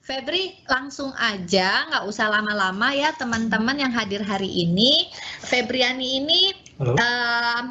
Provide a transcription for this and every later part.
Febri langsung aja, nggak usah lama-lama ya teman-teman yang hadir hari ini. Febriani ini uh,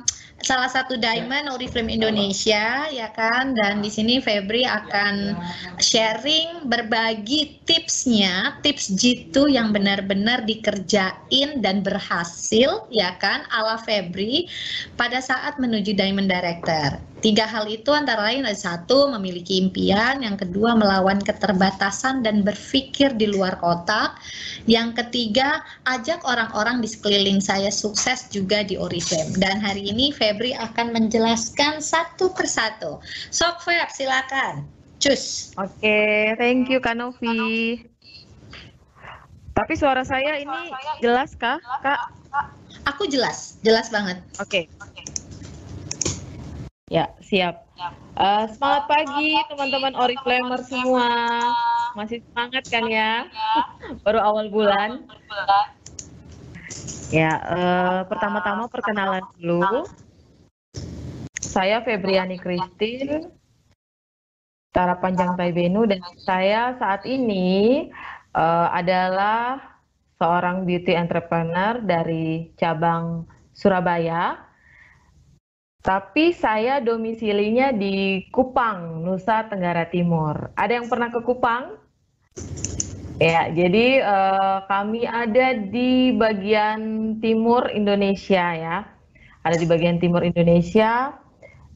salah satu diamond Oriflame Indonesia ya kan dan di sini Febri akan sharing berbagi tipsnya tips jitu yang benar-benar dikerjain dan berhasil ya kan ala Febri pada saat menuju Diamond Director. Tiga hal itu antara lain ada satu memiliki impian, yang kedua melawan keterbatasan dan berpikir di luar kotak, yang ketiga ajak orang-orang di sekeliling saya sukses juga di Oriflame. Dan hari ini Febri akan menjelaskan satu persatu. Sok Feb silakan. Cus. Oke, okay, thank you Kanovi. Tapi suara saya ini jelas kah, Kak? Aku jelas, jelas banget. Oke. Okay. Ya, siap. Uh, semangat pagi teman-teman Oriflamer semua. Masih semangat kan ya? Baru awal bulan. Ya, uh, pertama-tama perkenalan dulu. Saya Febriani Kristin, Tara Panjang Taibenu, dan saya saat ini uh, adalah seorang beauty entrepreneur dari cabang Surabaya tapi saya domisilinya di Kupang, Nusa Tenggara Timur. Ada yang pernah ke Kupang? Ya, jadi uh, kami ada di bagian timur Indonesia ya. Ada di bagian timur Indonesia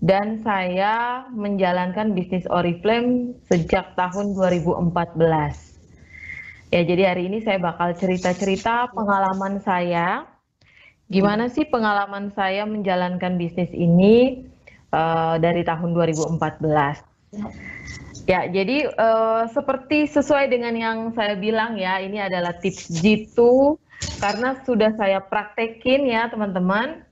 dan saya menjalankan bisnis Oriflame sejak tahun 2014. Ya, jadi hari ini saya bakal cerita-cerita pengalaman saya Gimana sih pengalaman saya menjalankan bisnis ini uh, dari tahun 2014? Ya, jadi uh, seperti sesuai dengan yang saya bilang ya, ini adalah tips jitu karena sudah saya praktekin ya teman-teman.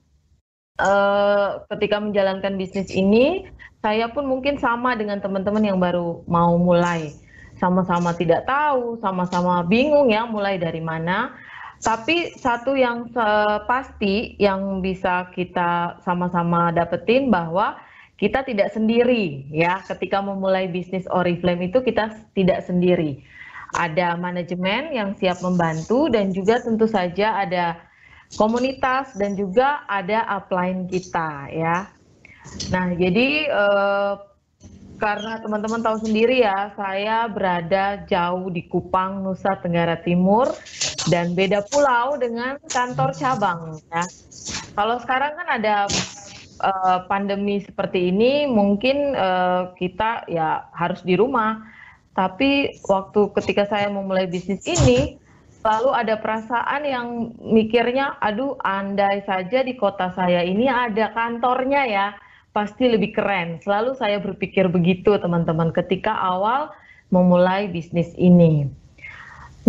Uh, ketika menjalankan bisnis ini, saya pun mungkin sama dengan teman-teman yang baru mau mulai. Sama-sama tidak tahu, sama-sama bingung ya mulai dari mana. Tapi satu yang eh, pasti yang bisa kita sama-sama dapetin bahwa kita tidak sendiri ya ketika memulai bisnis Oriflame itu kita tidak sendiri. Ada manajemen yang siap membantu dan juga tentu saja ada komunitas dan juga ada upline kita ya. Nah, jadi eh, karena teman-teman tahu sendiri ya, saya berada jauh di Kupang, Nusa Tenggara Timur, dan beda pulau dengan kantor cabang. Ya. Kalau sekarang kan ada uh, pandemi seperti ini, mungkin uh, kita ya harus di rumah. Tapi waktu ketika saya memulai bisnis ini, lalu ada perasaan yang mikirnya, aduh andai saja di kota saya ini ada kantornya ya pasti lebih keren. Selalu saya berpikir begitu, teman-teman, ketika awal memulai bisnis ini.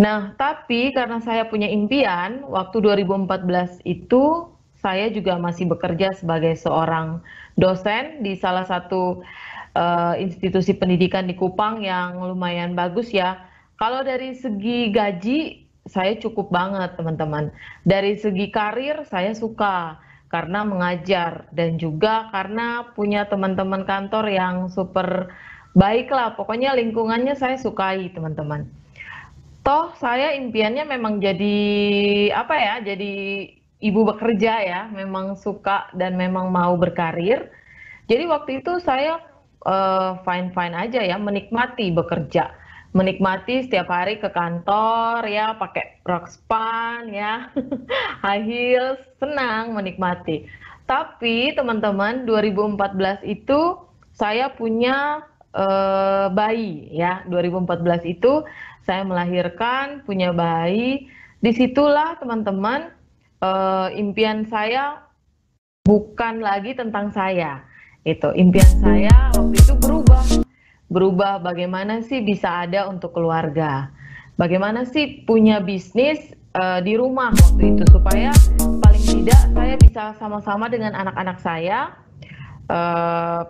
Nah, tapi karena saya punya impian, waktu 2014 itu saya juga masih bekerja sebagai seorang dosen di salah satu uh, institusi pendidikan di Kupang yang lumayan bagus ya. Kalau dari segi gaji, saya cukup banget, teman-teman. Dari segi karir, saya suka karena mengajar dan juga karena punya teman-teman kantor yang super baik lah pokoknya lingkungannya saya sukai teman-teman toh saya impiannya memang jadi apa ya jadi ibu bekerja ya memang suka dan memang mau berkarir jadi waktu itu saya uh, eh, fine fine aja ya menikmati bekerja menikmati setiap hari ke kantor ya pakai rok span ya high heels senang menikmati tapi teman-teman 2014 itu saya punya uh, bayi ya 2014 itu saya melahirkan punya bayi disitulah teman-teman uh, impian saya bukan lagi tentang saya itu impian saya waktu itu berubah berubah bagaimana sih bisa ada untuk keluarga bagaimana sih punya bisnis uh, di rumah waktu itu supaya paling tidak saya bisa sama-sama dengan anak-anak saya uh,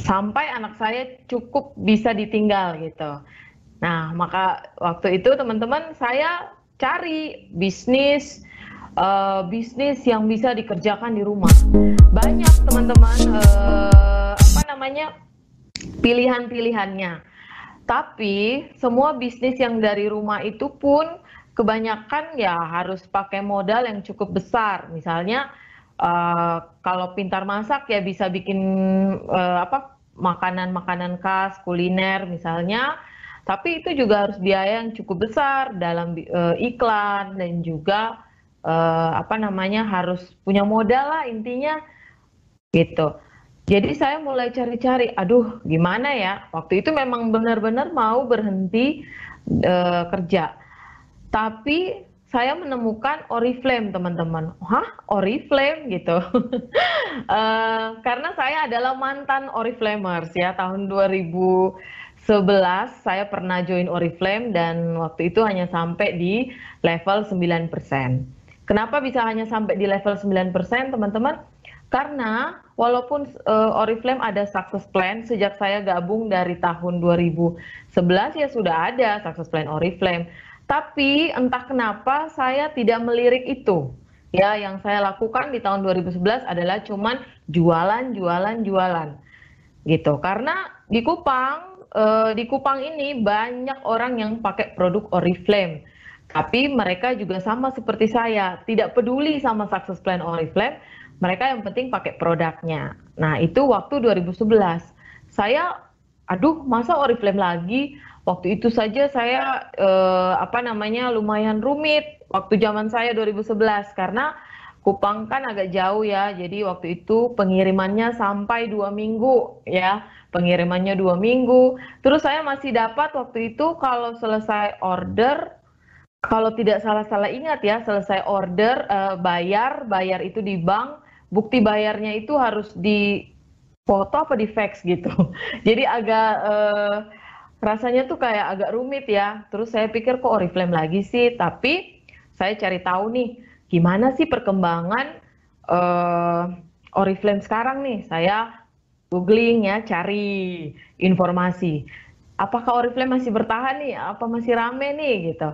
sampai anak saya cukup bisa ditinggal gitu nah maka waktu itu teman-teman saya cari bisnis uh, bisnis yang bisa dikerjakan di rumah banyak teman-teman uh, apa namanya pilihan-pilihannya. Tapi semua bisnis yang dari rumah itu pun kebanyakan ya harus pakai modal yang cukup besar. Misalnya uh, kalau pintar masak ya bisa bikin uh, apa makanan-makanan khas kuliner misalnya. Tapi itu juga harus biaya yang cukup besar dalam uh, iklan dan juga uh, apa namanya harus punya modal lah intinya gitu. Jadi saya mulai cari-cari, aduh gimana ya? Waktu itu memang benar-benar mau berhenti e, kerja. Tapi saya menemukan Oriflame teman-teman. Hah? Oriflame gitu. e, karena saya adalah mantan Oriflamers ya tahun 2011 saya pernah join Oriflame dan waktu itu hanya sampai di level 9%. Kenapa bisa hanya sampai di level 9% teman-teman? Karena walaupun uh, Oriflame ada success plan sejak saya gabung dari tahun 2011 ya sudah ada success plan Oriflame. Tapi entah kenapa saya tidak melirik itu. Ya, yang saya lakukan di tahun 2011 adalah cuman jualan, jualan, jualan. Gitu. Karena di Kupang, uh, di Kupang ini banyak orang yang pakai produk Oriflame. Tapi mereka juga sama seperti saya, tidak peduli sama success plan Oriflame, mereka yang penting pakai produknya. Nah, itu waktu 2011. Saya aduh, masa Oriflame lagi? Waktu itu saja saya eh, apa namanya lumayan rumit waktu zaman saya 2011 karena Kupang kan agak jauh ya, jadi waktu itu pengirimannya sampai dua minggu ya, pengirimannya dua minggu. Terus saya masih dapat waktu itu kalau selesai order, kalau tidak salah-salah ingat ya, selesai order uh, bayar, bayar itu di bank, bukti bayarnya itu harus di foto apa di fax gitu. Jadi agak eh, rasanya tuh kayak agak rumit ya. Terus saya pikir kok Oriflame lagi sih, tapi saya cari tahu nih gimana sih perkembangan eh, Oriflame sekarang nih. Saya googling ya, cari informasi. Apakah Oriflame masih bertahan nih? Apa masih rame nih gitu.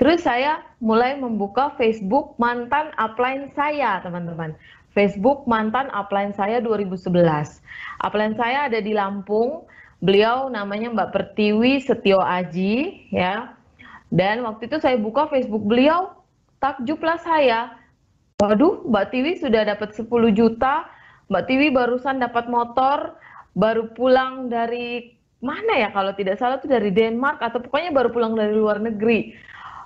Terus saya mulai membuka Facebook mantan upline saya, teman-teman. Facebook mantan upline saya 2011. Upline saya ada di Lampung. Beliau namanya Mbak Pertiwi Setio Aji ya. Dan waktu itu saya buka Facebook beliau, takjublah saya. Waduh, Mbak Tiwi sudah dapat 10 juta. Mbak Tiwi barusan dapat motor, baru pulang dari mana ya kalau tidak salah itu dari Denmark atau pokoknya baru pulang dari luar negeri.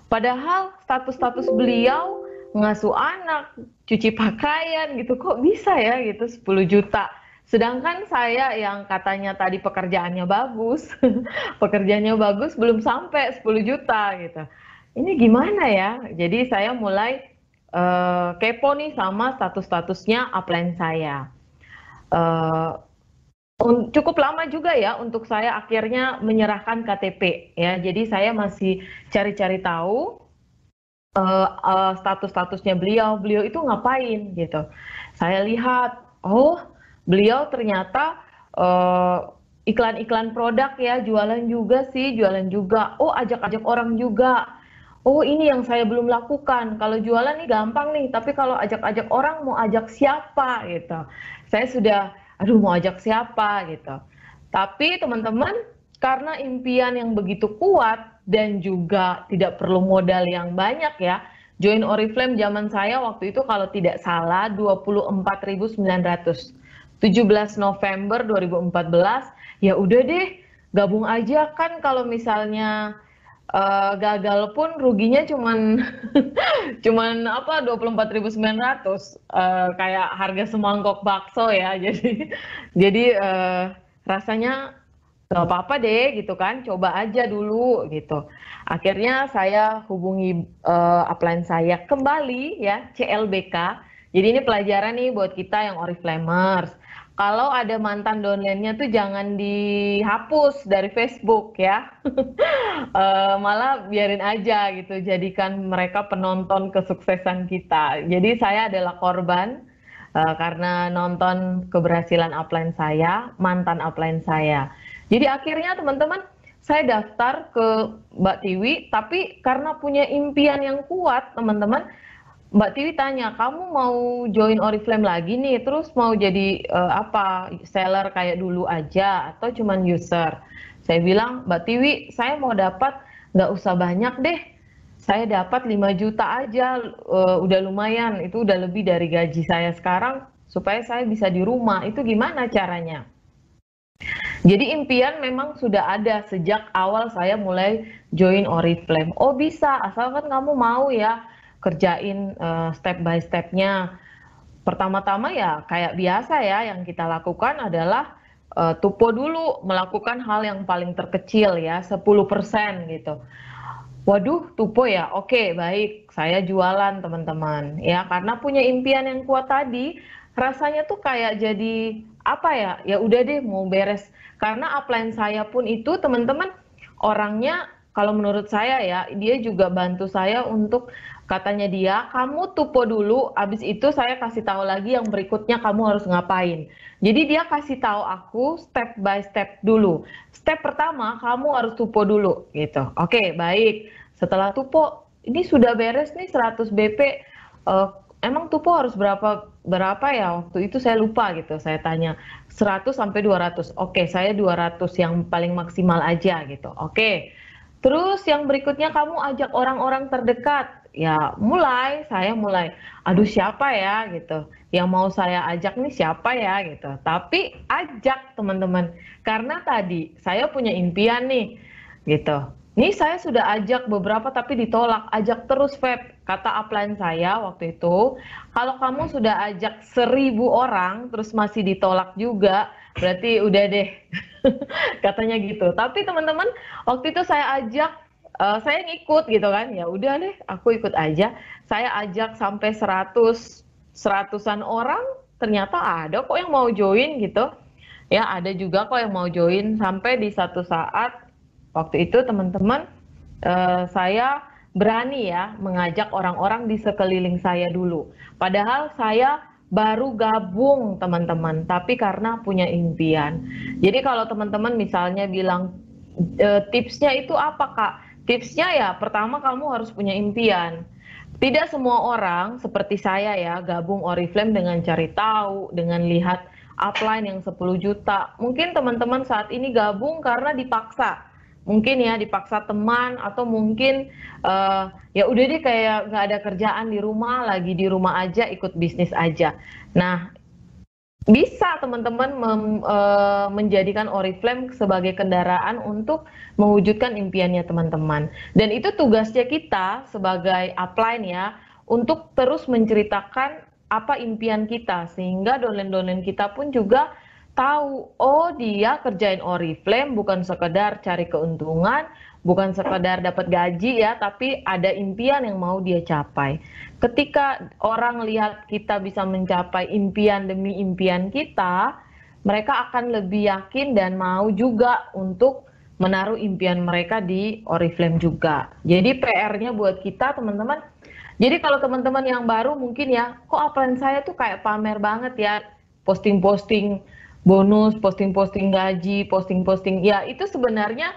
Padahal status-status beliau ngasuh anak, cuci pakaian gitu. Kok bisa ya gitu 10 juta? Sedangkan saya yang katanya tadi pekerjaannya bagus, pekerjaannya bagus belum sampai 10 juta gitu. Ini gimana ya? Jadi saya mulai uh, kepo nih sama status-statusnya upline saya. Uh, cukup lama juga ya untuk saya akhirnya menyerahkan KTP ya. Jadi saya masih cari-cari tahu Eh, eh, status-statusnya beliau, beliau itu ngapain gitu. Saya lihat, oh beliau ternyata iklan eh, iklan-iklan produk ya, jualan juga sih, jualan juga. Oh ajak-ajak orang juga. Oh ini yang saya belum lakukan. Kalau jualan nih gampang nih, tapi kalau ajak-ajak orang mau ajak siapa gitu. Saya sudah, aduh mau ajak siapa gitu. Tapi teman-teman, karena impian yang begitu kuat, dan juga tidak perlu modal yang banyak ya. Join Oriflame zaman saya waktu itu kalau tidak salah 24.900. 17 November 2014 ya udah deh gabung aja kan kalau misalnya uh, gagal pun ruginya cuman cuman apa 24.900 uh, eh, kayak harga semangkok bakso ya jadi jadi uh, rasanya gak apa-apa deh gitu kan coba aja dulu gitu akhirnya saya hubungi uh, upline saya kembali ya CLBK jadi ini pelajaran nih buat kita yang Oriflamers kalau ada mantan downline-nya tuh jangan dihapus dari Facebook ya uh, malah biarin aja gitu jadikan mereka penonton kesuksesan kita jadi saya adalah korban uh, karena nonton keberhasilan upline saya, mantan upline saya. Jadi akhirnya teman-teman saya daftar ke Mbak Tiwi, tapi karena punya impian yang kuat, teman-teman, Mbak Tiwi tanya, kamu mau join Oriflame lagi nih, terus mau jadi uh, apa, seller kayak dulu aja, atau cuman user? Saya bilang, Mbak Tiwi, saya mau dapat, nggak usah banyak deh, saya dapat 5 juta aja, uh, udah lumayan, itu udah lebih dari gaji saya sekarang, supaya saya bisa di rumah, itu gimana caranya? Jadi impian memang sudah ada sejak awal saya mulai join Oriflame. Oh bisa, asalkan kamu mau ya kerjain uh, step by stepnya. Pertama-tama ya kayak biasa ya yang kita lakukan adalah uh, tupo dulu melakukan hal yang paling terkecil ya 10% gitu. Waduh, tupo ya. Oke, baik. Saya jualan, teman-teman. Ya, karena punya impian yang kuat tadi, rasanya tuh kayak jadi apa ya ya udah deh mau beres karena upline saya pun itu teman-teman orangnya kalau menurut saya ya dia juga bantu saya untuk katanya dia kamu tupo dulu abis itu saya kasih tahu lagi yang berikutnya kamu harus ngapain jadi dia kasih tahu aku step by step dulu step pertama kamu harus tupo dulu gitu oke okay, baik setelah tupo ini sudah beres nih 100 BP uh, emang tupo harus berapa berapa ya waktu itu saya lupa gitu. Saya tanya 100 sampai 200. Oke, saya 200 yang paling maksimal aja gitu. Oke. Terus yang berikutnya kamu ajak orang-orang terdekat ya mulai saya mulai aduh siapa ya gitu yang mau saya ajak nih siapa ya gitu tapi ajak teman-teman karena tadi saya punya impian nih gitu nih saya sudah ajak beberapa tapi ditolak ajak terus Feb kata upline saya waktu itu, kalau kamu hmm. sudah ajak seribu orang terus masih ditolak juga, berarti udah deh, katanya gitu. Tapi teman-teman, waktu itu saya ajak, uh, saya ngikut gitu kan, ya udah deh, aku ikut aja. Saya ajak sampai seratus, seratusan orang, ternyata ada kok yang mau join gitu. Ya ada juga kok yang mau join sampai di satu saat waktu itu teman-teman uh, saya berani ya mengajak orang-orang di sekeliling saya dulu. Padahal saya baru gabung teman-teman, tapi karena punya impian. Jadi kalau teman-teman misalnya bilang e, tipsnya itu apa kak? Tipsnya ya pertama kamu harus punya impian. Tidak semua orang seperti saya ya gabung Oriflame dengan cari tahu, dengan lihat upline yang 10 juta. Mungkin teman-teman saat ini gabung karena dipaksa mungkin ya dipaksa teman atau mungkin uh, ya udah deh kayak nggak ada kerjaan di rumah lagi di rumah aja ikut bisnis aja nah bisa teman-teman uh, menjadikan Oriflame sebagai kendaraan untuk mewujudkan impiannya teman-teman dan itu tugasnya kita sebagai upline ya untuk terus menceritakan apa impian kita sehingga dolen-dolen kita pun juga tahu oh dia kerjain Oriflame bukan sekedar cari keuntungan, bukan sekedar dapat gaji ya, tapi ada impian yang mau dia capai. Ketika orang lihat kita bisa mencapai impian demi impian kita, mereka akan lebih yakin dan mau juga untuk menaruh impian mereka di Oriflame juga. Jadi PR-nya buat kita teman-teman jadi kalau teman-teman yang baru mungkin ya, kok upline saya tuh kayak pamer banget ya, posting-posting bonus, posting-posting gaji, posting-posting ya itu sebenarnya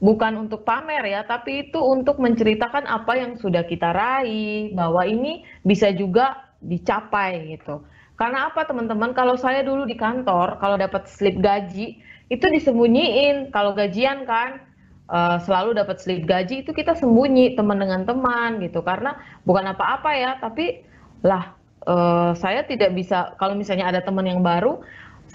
bukan untuk pamer ya, tapi itu untuk menceritakan apa yang sudah kita raih, bahwa ini bisa juga dicapai gitu. Karena apa teman-teman? Kalau saya dulu di kantor, kalau dapat slip gaji itu disembunyiin. Kalau gajian kan eh, selalu dapat slip gaji itu kita sembunyi teman dengan teman gitu. Karena bukan apa-apa ya, tapi lah uh, saya tidak bisa kalau misalnya ada teman yang baru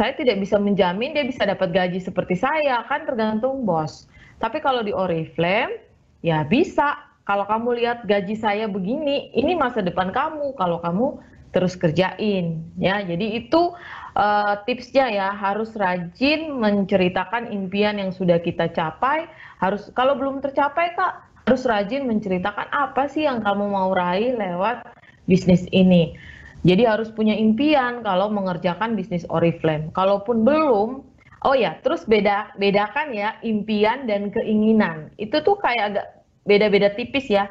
saya tidak bisa menjamin dia bisa dapat gaji seperti saya, kan tergantung bos. Tapi kalau di Oriflame, ya bisa. Kalau kamu lihat gaji saya begini, ini masa depan kamu kalau kamu terus kerjain ya. Jadi itu uh, tipsnya ya harus rajin menceritakan impian yang sudah kita capai. Harus kalau belum tercapai Kak, harus rajin menceritakan apa sih yang kamu mau raih lewat bisnis ini jadi harus punya impian kalau mengerjakan bisnis Oriflame. Kalaupun belum, oh ya, terus beda bedakan ya impian dan keinginan. Itu tuh kayak agak beda-beda tipis ya.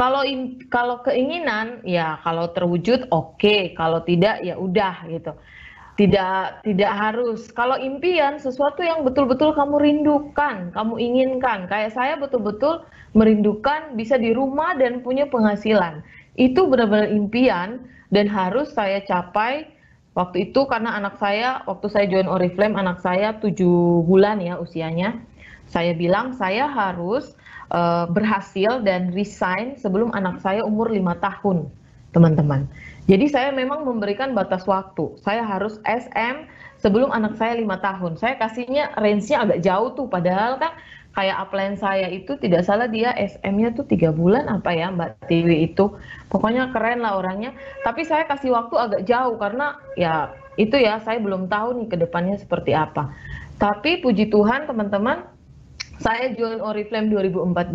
Kalau kalau keinginan ya kalau terwujud oke, okay. kalau tidak ya udah gitu. Tidak tidak harus. Kalau impian sesuatu yang betul-betul kamu rindukan, kamu inginkan. Kayak saya betul-betul merindukan bisa di rumah dan punya penghasilan itu benar-benar impian dan harus saya capai waktu itu karena anak saya waktu saya join Oriflame anak saya tujuh bulan ya usianya saya bilang saya harus eh, berhasil dan resign sebelum anak saya umur lima tahun teman-teman jadi saya memang memberikan batas waktu saya harus SM sebelum anak saya lima tahun saya kasihnya range-nya agak jauh tuh padahal kan kayak upline saya itu tidak salah dia SM-nya tuh tiga bulan apa ya Mbak Tiwi itu pokoknya keren lah orangnya tapi saya kasih waktu agak jauh karena ya itu ya saya belum tahu nih kedepannya seperti apa tapi puji Tuhan teman-teman saya join Oriflame 2014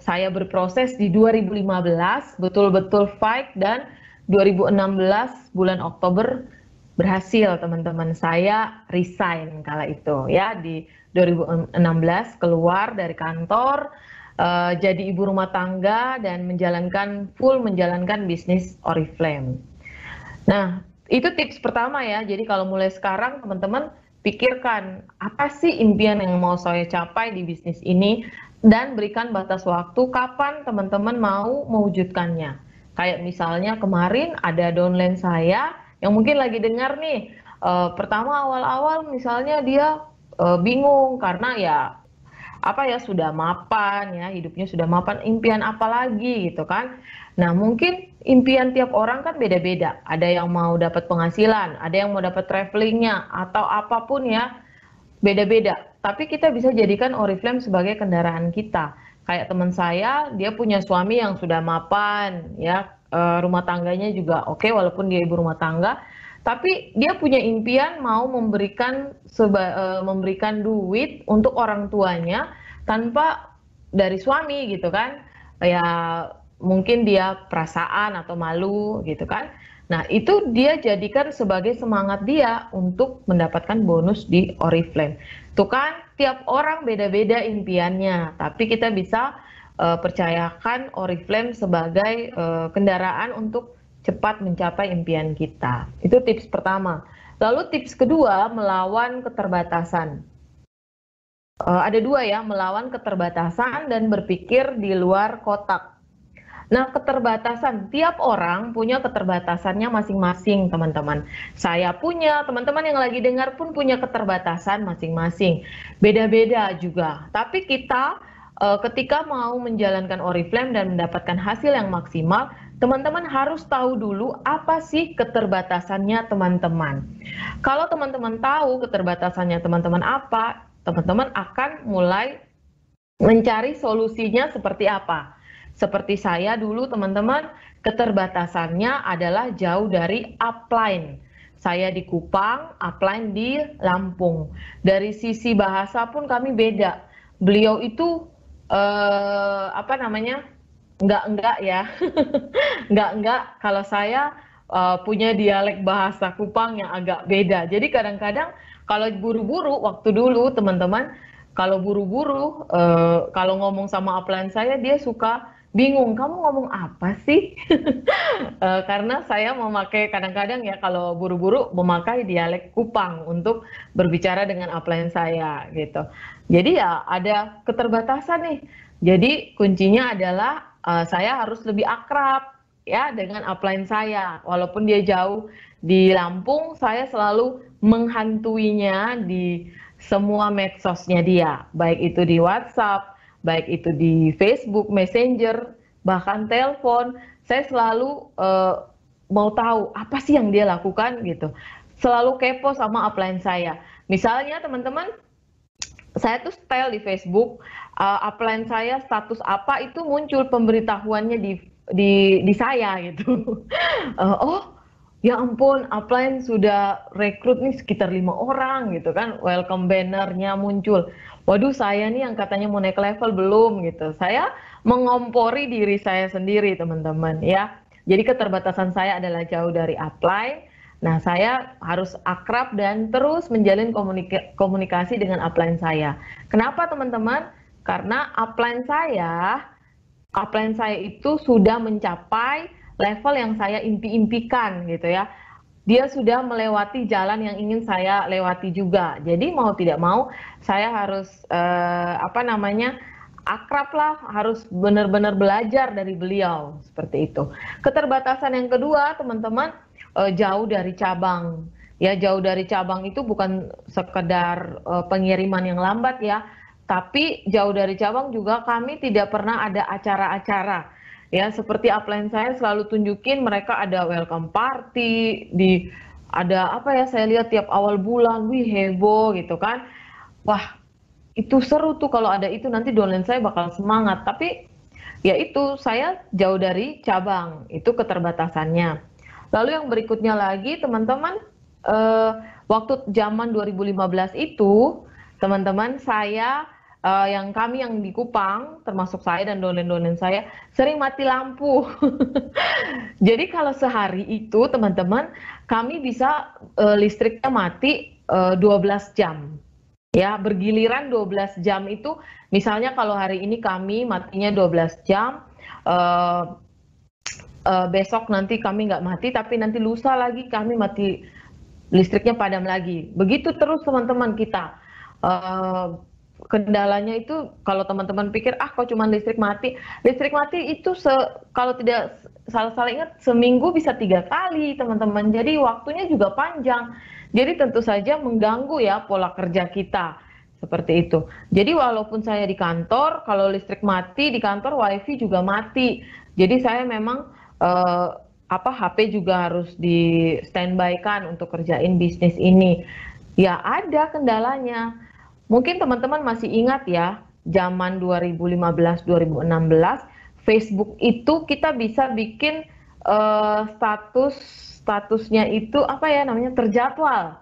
saya berproses di 2015 betul-betul fight dan 2016 bulan Oktober berhasil teman-teman saya resign kala itu ya di 2016 keluar dari kantor uh, jadi ibu rumah tangga dan menjalankan full menjalankan bisnis Oriflame. Nah, itu tips pertama ya. Jadi kalau mulai sekarang teman-teman pikirkan apa sih impian yang mau saya capai di bisnis ini dan berikan batas waktu kapan teman-teman mau mewujudkannya. Kayak misalnya kemarin ada downline saya yang mungkin lagi dengar nih, uh, pertama awal-awal misalnya dia uh, bingung karena ya apa ya sudah mapan ya hidupnya sudah mapan impian apa lagi gitu kan nah mungkin impian tiap orang kan beda-beda ada yang mau dapat penghasilan ada yang mau dapat travelingnya atau apapun ya beda-beda tapi kita bisa jadikan Oriflame sebagai kendaraan kita kayak teman saya dia punya suami yang sudah mapan ya eh, rumah tangganya juga oke okay, walaupun dia ibu rumah tangga tapi dia punya impian mau memberikan seba, eh, memberikan duit untuk orang tuanya tanpa dari suami gitu kan ya mungkin dia perasaan atau malu gitu kan nah itu dia jadikan sebagai semangat dia untuk mendapatkan bonus di Oriflame tuh kan tiap orang beda-beda impiannya tapi kita bisa uh, percayakan Oriflame sebagai uh, kendaraan untuk cepat mencapai impian kita. Itu tips pertama. Lalu tips kedua, melawan keterbatasan. E, ada dua ya, melawan keterbatasan dan berpikir di luar kotak. Nah, keterbatasan, tiap orang punya keterbatasannya masing-masing, teman-teman. Saya punya, teman-teman yang lagi dengar pun punya keterbatasan masing-masing. Beda-beda juga. Tapi kita eh, ketika mau menjalankan Oriflame dan mendapatkan hasil yang maksimal, teman-teman harus tahu dulu apa sih keterbatasannya teman-teman. Kalau teman-teman tahu keterbatasannya teman-teman apa, teman-teman akan mulai mencari solusinya seperti apa. Seperti saya dulu teman-teman, keterbatasannya adalah jauh dari upline. Saya di Kupang, upline di Lampung. Dari sisi bahasa pun kami beda. Beliau itu eh, apa namanya? enggak enggak ya enggak enggak kalau saya uh, punya dialek bahasa Kupang yang agak beda jadi kadang-kadang kalau buru-buru waktu dulu teman-teman kalau buru-buru uh, kalau ngomong sama upline saya dia suka bingung kamu ngomong apa sih uh, karena saya memakai kadang-kadang ya kalau buru-buru memakai dialek Kupang untuk berbicara dengan upline saya gitu jadi ya ada keterbatasan nih jadi kuncinya adalah Eh, saya harus lebih akrab ya dengan upline saya. Walaupun dia jauh di Lampung, saya selalu menghantuinya di semua medsosnya dia, baik itu di WhatsApp, baik itu di Facebook Messenger, bahkan telepon. Saya selalu uh, mau tahu apa sih yang dia lakukan gitu. Selalu kepo sama upline saya. Misalnya teman-teman, saya tuh style di Facebook uh, upline saya status apa itu muncul pemberitahuannya di di di saya gitu. uh, oh, ya ampun, upline sudah rekrut nih sekitar lima orang gitu kan, welcome bannernya muncul. Waduh, saya nih yang katanya mau naik level belum gitu. Saya mengompori diri saya sendiri, teman-teman ya. Jadi keterbatasan saya adalah jauh dari upline. Nah, saya harus akrab dan terus menjalin komunikasi dengan upline saya. Kenapa, teman-teman? Karena upline saya, upline saya itu sudah mencapai level yang saya impi-impikan gitu ya. Dia sudah melewati jalan yang ingin saya lewati juga. Jadi mau tidak mau saya harus eh, apa namanya? akrab lah, harus benar-benar belajar dari beliau seperti itu. Keterbatasan yang kedua, teman-teman, eh, jauh dari cabang. Ya, jauh dari cabang itu bukan sekedar eh, pengiriman yang lambat ya, tapi jauh dari cabang juga kami tidak pernah ada acara-acara. Ya, seperti upline saya selalu tunjukin mereka ada welcome party di ada apa ya saya lihat tiap awal bulan, wih heboh gitu kan. Wah, itu seru tuh kalau ada itu nanti downline saya bakal semangat. Tapi ya itu saya jauh dari cabang, itu keterbatasannya. Lalu yang berikutnya lagi teman-teman eh, waktu zaman 2015 itu teman-teman saya uh, yang kami yang di Kupang, termasuk saya dan donen-donen saya, sering mati lampu. Jadi kalau sehari itu teman-teman, kami bisa uh, listriknya mati uh, eh, 12 jam. Ya, bergiliran 12 jam itu misalnya kalau hari ini kami matinya 12 jam, uh, uh, besok nanti kami nggak mati, tapi nanti lusa lagi kami mati listriknya padam lagi. Begitu terus teman-teman kita. Uh, kendalanya itu kalau teman-teman pikir ah kok cuma listrik mati listrik mati itu se kalau tidak salah-salah ingat seminggu bisa tiga kali teman-teman jadi waktunya juga panjang jadi tentu saja mengganggu ya pola kerja kita seperti itu. Jadi walaupun saya di kantor, kalau listrik mati di kantor wifi juga mati. Jadi saya memang eh, apa HP juga harus di standby kan untuk kerjain bisnis ini. Ya ada kendalanya Mungkin teman-teman masih ingat ya, zaman 2015-2016 Facebook itu kita bisa bikin uh, status statusnya itu apa ya namanya terjadwal.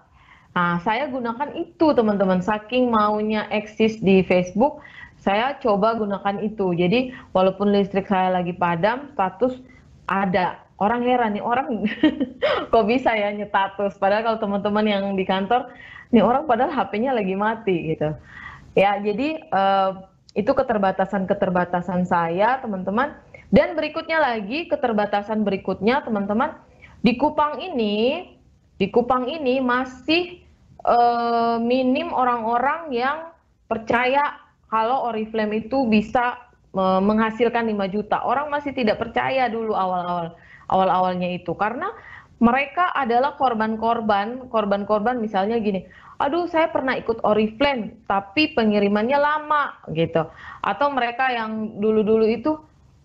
Nah, saya gunakan itu teman-teman saking maunya eksis di Facebook, saya coba gunakan itu. Jadi walaupun listrik saya lagi padam, status ada orang heran nih orang kok bisa ya nyetatus padahal kalau teman-teman yang di kantor nih orang padahal HP-nya lagi mati gitu ya jadi uh, itu keterbatasan keterbatasan saya teman-teman dan berikutnya lagi keterbatasan berikutnya teman-teman di Kupang ini di Kupang ini masih uh, minim orang-orang yang percaya kalau Oriflame itu bisa eh, menghasilkan 5 juta. Orang masih tidak percaya dulu awal-awal awal-awalnya itu karena mereka adalah korban-korban, korban-korban misalnya gini, aduh saya pernah ikut Oriflame tapi pengirimannya lama gitu. Atau mereka yang dulu-dulu itu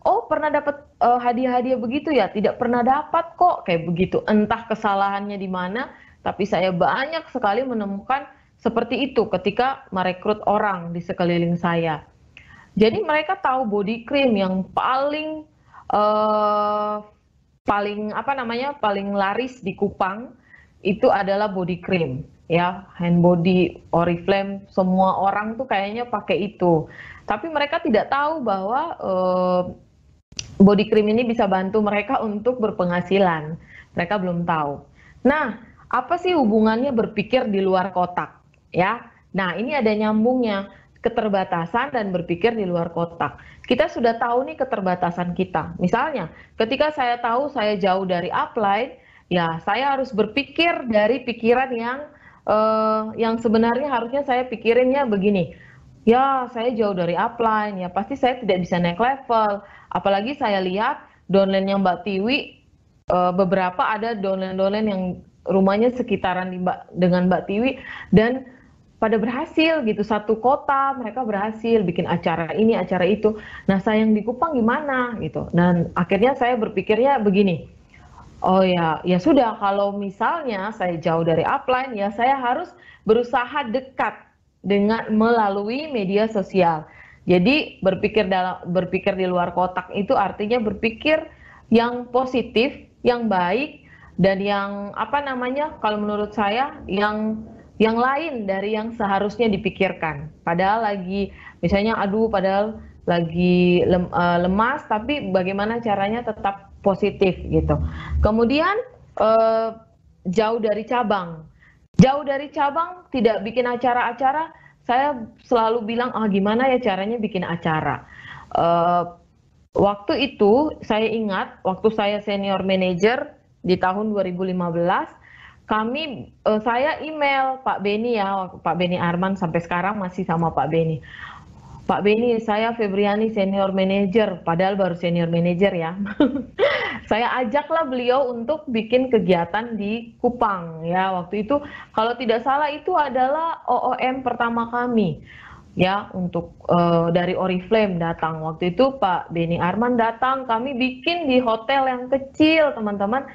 oh pernah dapat uh, hadiah-hadiah begitu ya, tidak pernah dapat kok kayak begitu. Entah kesalahannya di mana, tapi saya banyak sekali menemukan seperti itu ketika merekrut orang di sekeliling saya. Jadi mereka tahu body cream yang paling uh, paling apa namanya paling laris di Kupang itu adalah body cream ya hand body Oriflame semua orang tuh kayaknya pakai itu tapi mereka tidak tahu bahwa uh, body cream ini bisa bantu mereka untuk berpenghasilan mereka belum tahu nah apa sih hubungannya berpikir di luar kotak ya nah ini ada nyambungnya keterbatasan dan berpikir di luar kotak. Kita sudah tahu nih keterbatasan kita. Misalnya, ketika saya tahu saya jauh dari upline, ya saya harus berpikir dari pikiran yang uh, yang sebenarnya harusnya saya pikirinnya begini. Ya, saya jauh dari upline, ya pasti saya tidak bisa naik level. Apalagi saya lihat downline yang Mbak Tiwi eh, beberapa ada downline-downline yang rumahnya sekitaran di Mbak, dengan Mbak Tiwi dan pada berhasil gitu satu kota mereka berhasil bikin acara ini acara itu nah sayang di Kupang gimana gitu dan akhirnya saya berpikirnya begini oh ya ya sudah kalau misalnya saya jauh dari upline ya saya harus berusaha dekat dengan melalui media sosial jadi berpikir dalam berpikir di luar kotak itu artinya berpikir yang positif yang baik dan yang apa namanya kalau menurut saya yang yang lain dari yang seharusnya dipikirkan. Padahal lagi misalnya aduh padahal lagi lem, uh, lemas tapi bagaimana caranya tetap positif gitu. Kemudian uh, jauh dari cabang. Jauh dari cabang tidak bikin acara-acara, saya selalu bilang ah gimana ya caranya bikin acara. Uh, waktu itu saya ingat waktu saya senior manager di tahun 2015 kami uh, saya email Pak Beni ya Pak Beni Arman sampai sekarang masih sama Pak Beni Pak Beni saya Febriani senior manager padahal baru senior manager ya saya ajaklah beliau untuk bikin kegiatan di Kupang ya waktu itu kalau tidak salah itu adalah OOM pertama kami ya untuk uh, dari Oriflame datang waktu itu Pak Beni Arman datang kami bikin di hotel yang kecil teman-teman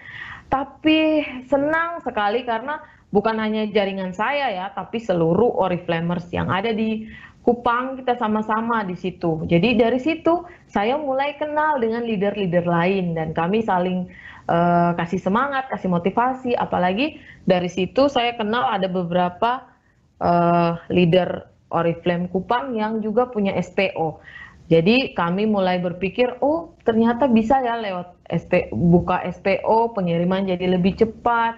tapi senang sekali karena bukan hanya jaringan saya ya, tapi seluruh Oriflamers yang ada di Kupang kita sama-sama di situ. Jadi dari situ saya mulai kenal dengan leader-leader lain dan kami saling uh, kasih semangat, kasih motivasi. Apalagi dari situ saya kenal ada beberapa uh, leader Oriflame Kupang yang juga punya SPO. Jadi kami mulai berpikir, oh ternyata bisa ya lewat SP, buka SPO, pengiriman jadi lebih cepat.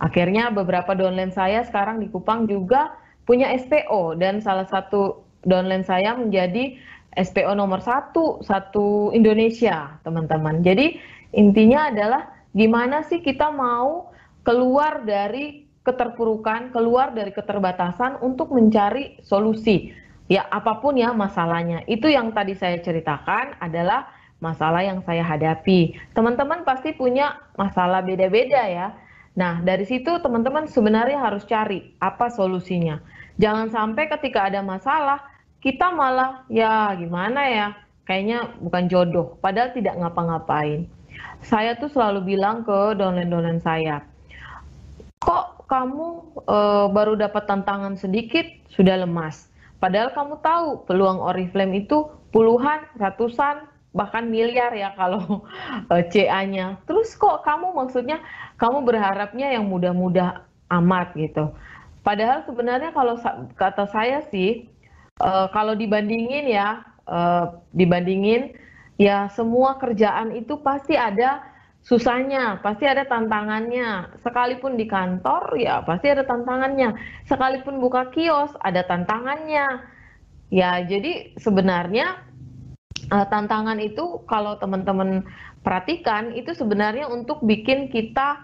Akhirnya beberapa downline saya sekarang di Kupang juga punya SPO dan salah satu downline saya menjadi SPO nomor satu, satu Indonesia teman-teman. Jadi intinya adalah gimana sih kita mau keluar dari keterpurukan, keluar dari keterbatasan untuk mencari solusi ya apapun ya masalahnya. Itu yang tadi saya ceritakan adalah masalah yang saya hadapi. Teman-teman pasti punya masalah beda-beda ya. Nah, dari situ teman-teman sebenarnya harus cari apa solusinya. Jangan sampai ketika ada masalah, kita malah ya gimana ya, kayaknya bukan jodoh, padahal tidak ngapa-ngapain. Saya tuh selalu bilang ke donen-donen saya, kok kamu e, baru dapat tantangan sedikit sudah lemas. Padahal kamu tahu peluang Oriflame itu puluhan, ratusan, bahkan miliar ya kalau eh, CA-nya. Terus kok kamu maksudnya kamu berharapnya yang mudah-mudah amat gitu. Padahal sebenarnya kalau kata saya sih eh, kalau dibandingin ya eh, dibandingin ya semua kerjaan itu pasti ada susahnya, pasti ada tantangannya. Sekalipun di kantor ya pasti ada tantangannya. Sekalipun buka kios ada tantangannya. Ya, jadi sebenarnya eh, tantangan itu kalau teman-teman perhatikan itu sebenarnya untuk bikin kita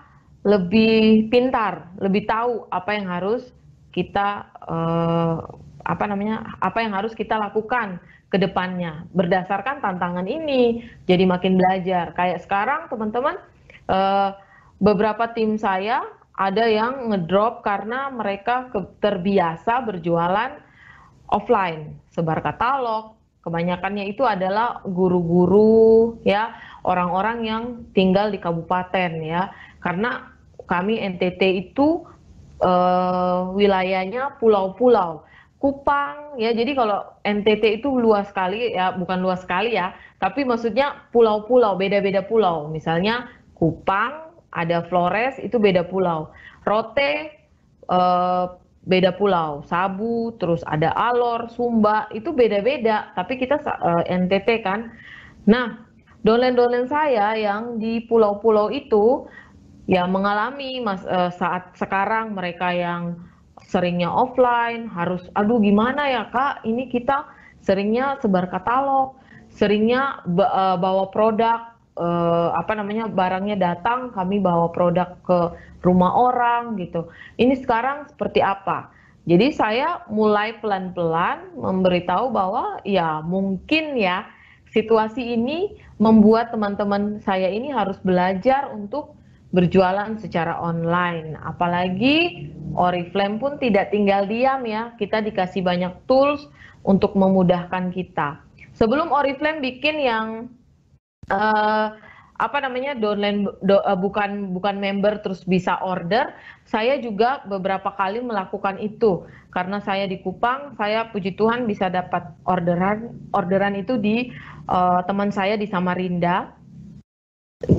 lebih pintar, lebih tahu apa yang harus kita uh, apa namanya apa yang harus kita lakukan ke depannya berdasarkan tantangan ini jadi makin belajar kayak sekarang teman-teman eh, beberapa tim saya ada yang ngedrop karena mereka terbiasa berjualan offline sebar katalog kebanyakannya itu adalah guru-guru ya orang-orang yang tinggal di kabupaten ya karena kami NTT itu uh, wilayahnya pulau-pulau Kupang ya. Jadi kalau NTT itu luas sekali ya, bukan luas sekali ya, tapi maksudnya pulau-pulau, beda-beda pulau. Misalnya Kupang, ada Flores itu beda pulau. Rote eh, beda pulau. Sabu, terus ada Alor, Sumba itu beda-beda, tapi kita eh, NTT kan. Nah, dolen-dolen saya yang di pulau-pulau itu ya mengalami mas, eh, saat sekarang mereka yang seringnya offline, harus aduh gimana ya kak, ini kita seringnya sebar katalog, seringnya e, bawa produk, e, apa namanya barangnya datang, kami bawa produk ke rumah orang gitu. Ini sekarang seperti apa? Jadi saya mulai pelan-pelan memberitahu bahwa ya mungkin ya situasi ini membuat teman-teman saya ini harus belajar untuk berjualan secara online. Apalagi Oriflame pun tidak tinggal diam ya, kita dikasih banyak tools untuk memudahkan kita. Sebelum Oriflame bikin yang uh, apa namanya downline do, eh, bukan bukan member terus bisa order saya juga beberapa kali melakukan itu karena saya di Kupang saya puji Tuhan bisa dapat orderan orderan itu di uh, teman saya di Samarinda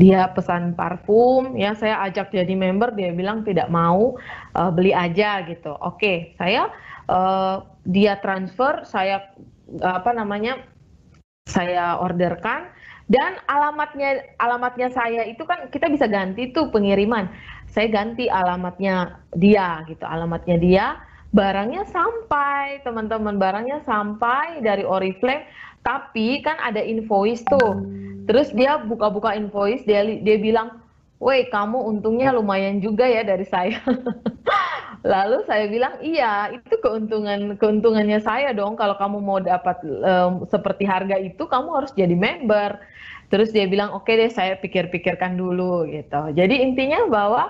dia pesan parfum ya saya ajak jadi member dia bilang tidak mau uh, beli aja gitu oke okay, saya uh, dia transfer saya apa namanya saya orderkan dan alamatnya alamatnya saya itu kan kita bisa ganti tuh pengiriman saya ganti alamatnya dia gitu alamatnya dia barangnya sampai teman-teman barangnya sampai dari Oriflame tapi kan ada invoice tuh. Terus dia buka-buka invoice, dia dia bilang, "Woi, kamu untungnya lumayan juga ya dari saya." Lalu saya bilang, "Iya, itu keuntungan keuntungannya saya dong kalau kamu mau dapat um, seperti harga itu, kamu harus jadi member." Terus dia bilang, "Oke okay deh, saya pikir-pikirkan dulu." gitu. Jadi intinya bahwa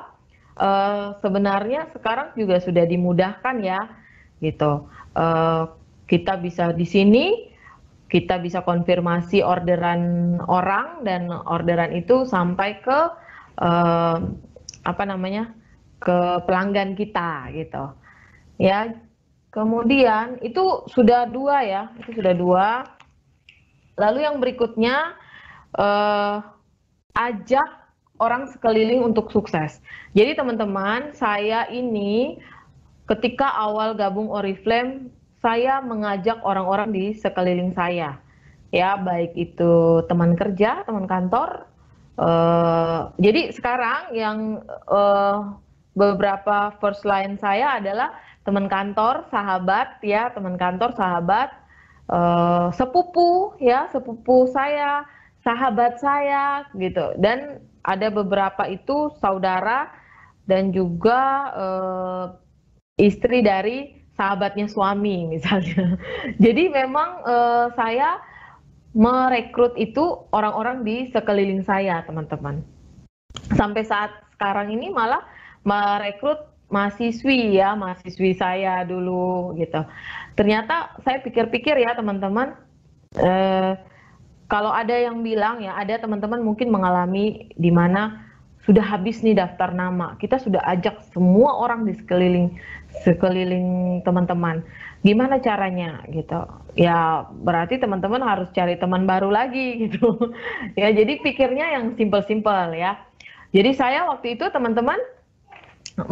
uh, sebenarnya sekarang juga sudah dimudahkan ya gitu. Uh, kita bisa di sini kita bisa konfirmasi orderan orang dan orderan itu sampai ke uh, apa namanya ke pelanggan kita gitu ya kemudian itu sudah dua ya itu sudah dua lalu yang berikutnya uh, ajak orang sekeliling untuk sukses jadi teman-teman saya ini ketika awal gabung Oriflame saya mengajak orang-orang di sekeliling saya, ya baik itu teman kerja, teman kantor. Uh, jadi sekarang yang uh, beberapa first line saya adalah teman kantor, sahabat, ya teman kantor, sahabat, uh, sepupu, ya sepupu saya, sahabat saya, gitu. Dan ada beberapa itu saudara dan juga uh, istri dari sahabatnya suami misalnya. Jadi memang uh, saya merekrut itu orang-orang di sekeliling saya, teman-teman. Sampai saat sekarang ini malah merekrut mahasiswi ya, mahasiswi saya dulu gitu. Ternyata saya pikir-pikir ya, teman-teman, eh, kalau ada yang bilang ya, ada teman-teman mungkin mengalami di mana sudah habis nih daftar nama. Kita sudah ajak semua orang di sekeliling sekeliling teman-teman. Gimana caranya gitu? Ya berarti teman-teman harus cari teman baru lagi gitu. ya jadi pikirnya yang simpel-simpel ya. Jadi saya waktu itu teman-teman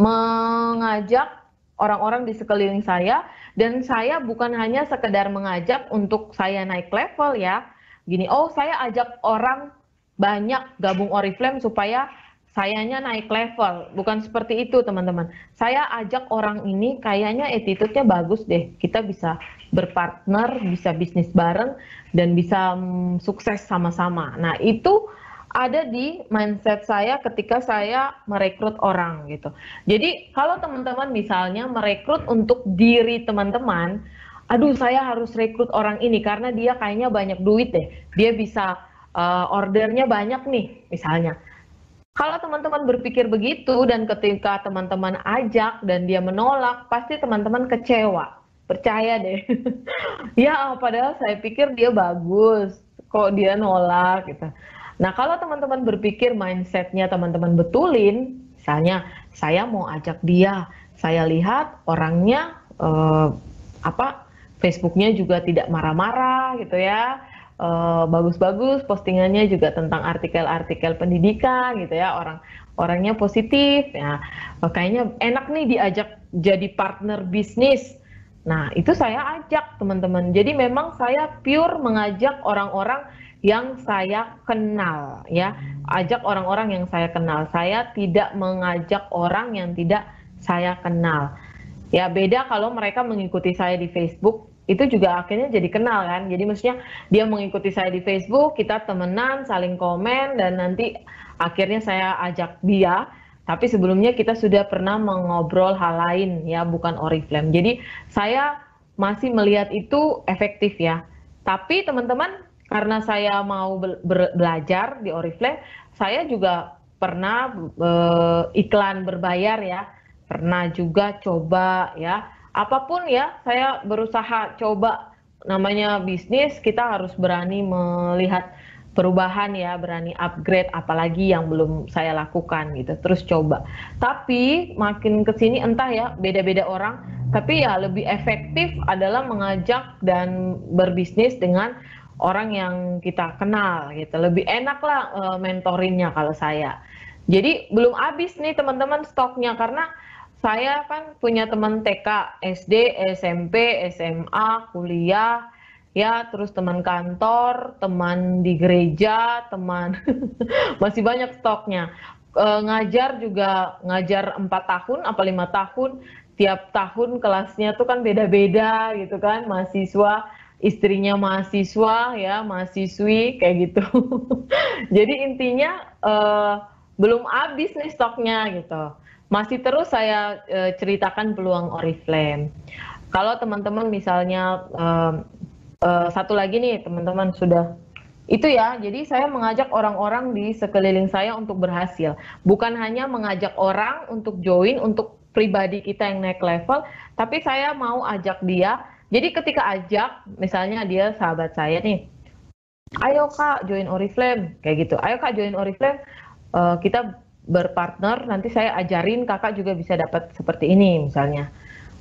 mengajak orang-orang di sekeliling saya dan saya bukan hanya sekedar mengajak untuk saya naik level ya. Gini, oh saya ajak orang banyak gabung Oriflame supaya sayanya naik level. Bukan seperti itu, teman-teman. Saya ajak orang ini kayaknya attitude-nya bagus deh. Kita bisa berpartner, bisa bisnis bareng dan bisa mm, sukses sama-sama. Nah, itu ada di mindset saya ketika saya merekrut orang gitu. Jadi, kalau teman-teman misalnya merekrut untuk diri teman-teman, aduh saya harus rekrut orang ini karena dia kayaknya banyak duit deh. Dia bisa uh, ordernya banyak nih misalnya. Kalau teman-teman berpikir begitu dan ketika teman-teman ajak dan dia menolak, pasti teman-teman kecewa. Percaya deh. ya, padahal saya pikir dia bagus, kok dia nolak gitu. Nah, kalau teman-teman berpikir mindsetnya teman-teman betulin, misalnya saya mau ajak dia, saya lihat orangnya eh, apa Facebooknya juga tidak marah-marah gitu ya Eh, bagus-bagus, uh, postingannya juga tentang artikel-artikel pendidikan gitu ya, orang orangnya positif, ya eh, kayaknya enak nih diajak jadi partner bisnis. Nah itu saya ajak teman-teman. Jadi memang saya pure mengajak orang-orang yang saya kenal ya, ajak orang-orang yang saya kenal. Saya tidak mengajak orang yang tidak saya kenal. Ya beda kalau mereka mengikuti saya di Facebook itu juga akhirnya jadi kenal kan jadi maksudnya dia mengikuti saya di Facebook kita temenan saling komen dan nanti akhirnya saya ajak dia tapi sebelumnya kita sudah pernah mengobrol hal lain ya bukan oriflame jadi saya masih melihat itu efektif ya tapi teman-teman karena saya mau belajar di oriflame saya juga pernah e, iklan berbayar ya pernah juga coba ya apapun ya saya berusaha coba namanya bisnis kita harus berani melihat perubahan ya, berani upgrade apalagi yang belum saya lakukan gitu. Terus coba. Tapi makin kesini entah ya beda-beda orang, tapi ya lebih efektif adalah mengajak dan berbisnis dengan orang yang kita kenal gitu. Lebih enak lah eh, mentorinnya kalau saya. Jadi belum habis nih teman-teman stoknya karena saya kan punya teman TK, SD, SMP, SMA, kuliah, ya terus teman kantor, teman di gereja, teman masih banyak stoknya. E, ngajar juga ngajar empat tahun apa lima tahun, tiap tahun kelasnya tuh kan beda-beda gitu kan, mahasiswa istrinya mahasiswa ya mahasiswi kayak gitu jadi intinya e, belum habis nih stoknya gitu masih terus saya e, ceritakan peluang Oriflame. Kalau teman-teman misalnya e, e, satu lagi nih teman-teman sudah itu ya, jadi saya mengajak orang-orang di sekeliling saya untuk berhasil. Bukan hanya mengajak orang untuk join untuk pribadi kita yang naik level, tapi saya mau ajak dia. Jadi ketika ajak, misalnya dia sahabat saya nih, ayo kak join Oriflame, kayak gitu. Ayo kak join Oriflame, uh, kita berpartner nanti saya ajarin kakak juga bisa dapat seperti ini misalnya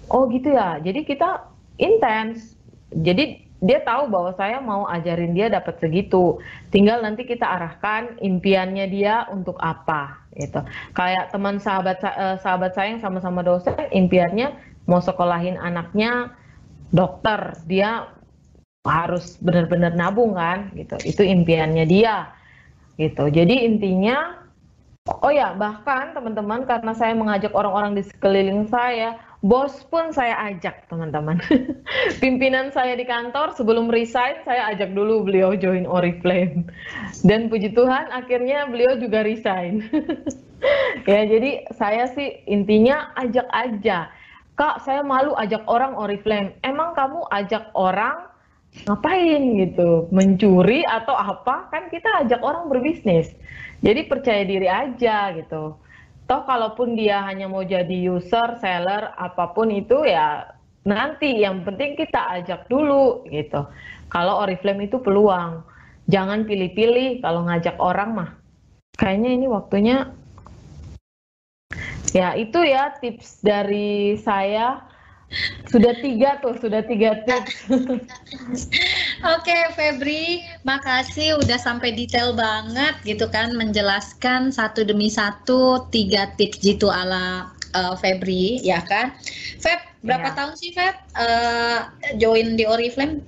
oh gitu ya jadi kita intens jadi dia tahu bahwa saya mau ajarin dia dapat segitu tinggal nanti kita arahkan impiannya dia untuk apa gitu kayak teman sahabat eh, sahabat saya yang sama-sama dosen impiannya mau sekolahin anaknya dokter dia harus benar-benar nabung kan gitu itu impiannya dia gitu jadi intinya Oh ya, bahkan teman-teman karena saya mengajak orang-orang di sekeliling saya, bos pun saya ajak teman-teman. Pimpinan saya di kantor sebelum resign saya ajak dulu beliau join Oriflame. Dan puji Tuhan akhirnya beliau juga resign. ya, jadi saya sih intinya ajak aja. Kak, saya malu ajak orang Oriflame. Emang kamu ajak orang ngapain gitu? Mencuri atau apa? Kan kita ajak orang berbisnis. Jadi percaya diri aja gitu. Toh kalaupun dia hanya mau jadi user, seller, apapun itu ya nanti yang penting kita ajak dulu gitu. Kalau Oriflame itu peluang. Jangan pilih-pilih kalau ngajak orang mah. Kayaknya ini waktunya Ya, itu ya tips dari saya. Sudah tiga tuh, sudah tiga tips. Oke okay, Febri, makasih udah sampai detail banget gitu kan menjelaskan satu demi satu tiga tips jitu ala uh, Febri ya kan. Feb, berapa ya. tahun sih Feb uh, join di Oriflame?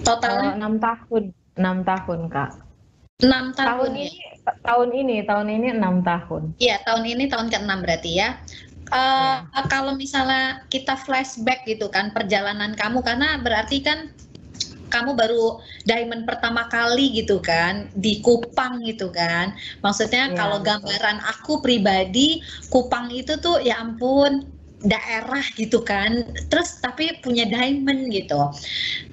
Total eh, enam uh, tahun, enam tahun kak. Enam tahun, tahun ya? ini, ya? tahun ini, tahun ini enam tahun. Iya, tahun ini tahun ke enam berarti ya uh, ya. kalau misalnya kita flashback gitu kan perjalanan kamu karena berarti kan kamu baru diamond pertama kali gitu kan di Kupang gitu kan maksudnya yeah. kalau gambaran aku pribadi Kupang itu tuh ya ampun daerah gitu kan terus tapi punya diamond gitu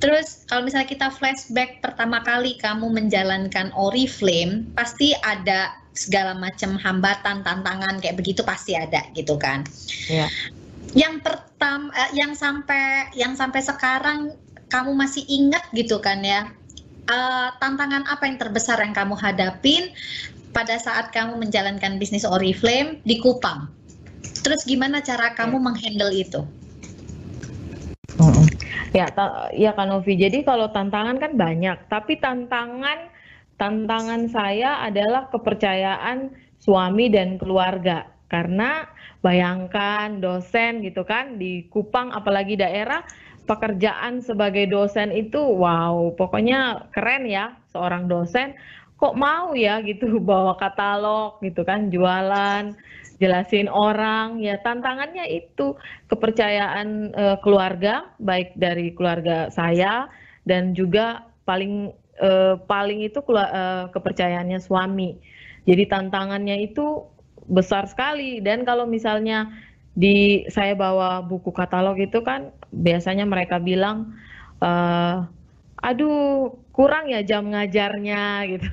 terus kalau misalnya kita flashback pertama kali kamu menjalankan oriflame pasti ada segala macam hambatan tantangan kayak begitu pasti ada gitu kan Yeah. yang pertama eh, yang sampai yang sampai sekarang kamu masih ingat gitu kan ya uh, tantangan apa yang terbesar yang kamu hadapin pada saat kamu menjalankan bisnis Oriflame di Kupang. Terus gimana cara kamu hmm. menghandle itu? Ya, ya kan Novi. Jadi kalau tantangan kan banyak, tapi tantangan tantangan saya adalah kepercayaan suami dan keluarga karena bayangkan dosen gitu kan di Kupang apalagi daerah pekerjaan sebagai dosen itu wow, pokoknya keren ya seorang dosen kok mau ya gitu bawa katalog gitu kan jualan jelasin orang ya tantangannya itu kepercayaan e, keluarga baik dari keluarga saya dan juga paling e, paling itu e, kepercayaannya suami jadi tantangannya itu besar sekali dan kalau misalnya di saya bawa buku katalog itu kan biasanya mereka bilang uh, aduh kurang ya jam ngajarnya gitu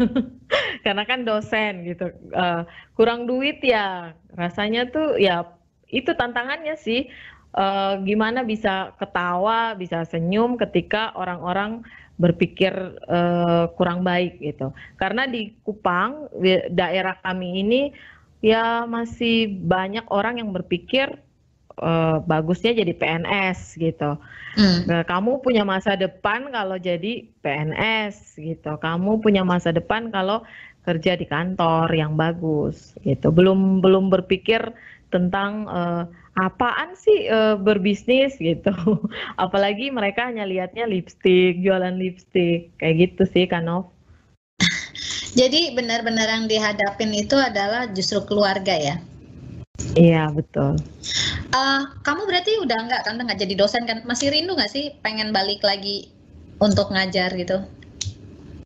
karena kan dosen gitu uh, kurang duit ya rasanya tuh ya itu tantangannya sih uh, gimana bisa ketawa bisa senyum ketika orang-orang berpikir uh, kurang baik gitu karena di Kupang daerah kami ini ya masih banyak orang yang berpikir uh, bagusnya jadi PNS gitu. Hmm. Nah, kamu punya masa depan kalau jadi PNS gitu. Kamu punya masa depan kalau kerja di kantor yang bagus gitu. Belum belum berpikir tentang uh, apaan sih uh, berbisnis gitu. Apalagi mereka hanya lihatnya lipstick, jualan lipstick kayak gitu sih Kanov. Jadi benar-benar yang dihadapin itu adalah justru keluarga ya. Iya betul. Uh, kamu berarti udah nggak kan nggak jadi dosen kan? Masih rindu nggak sih pengen balik lagi untuk ngajar gitu?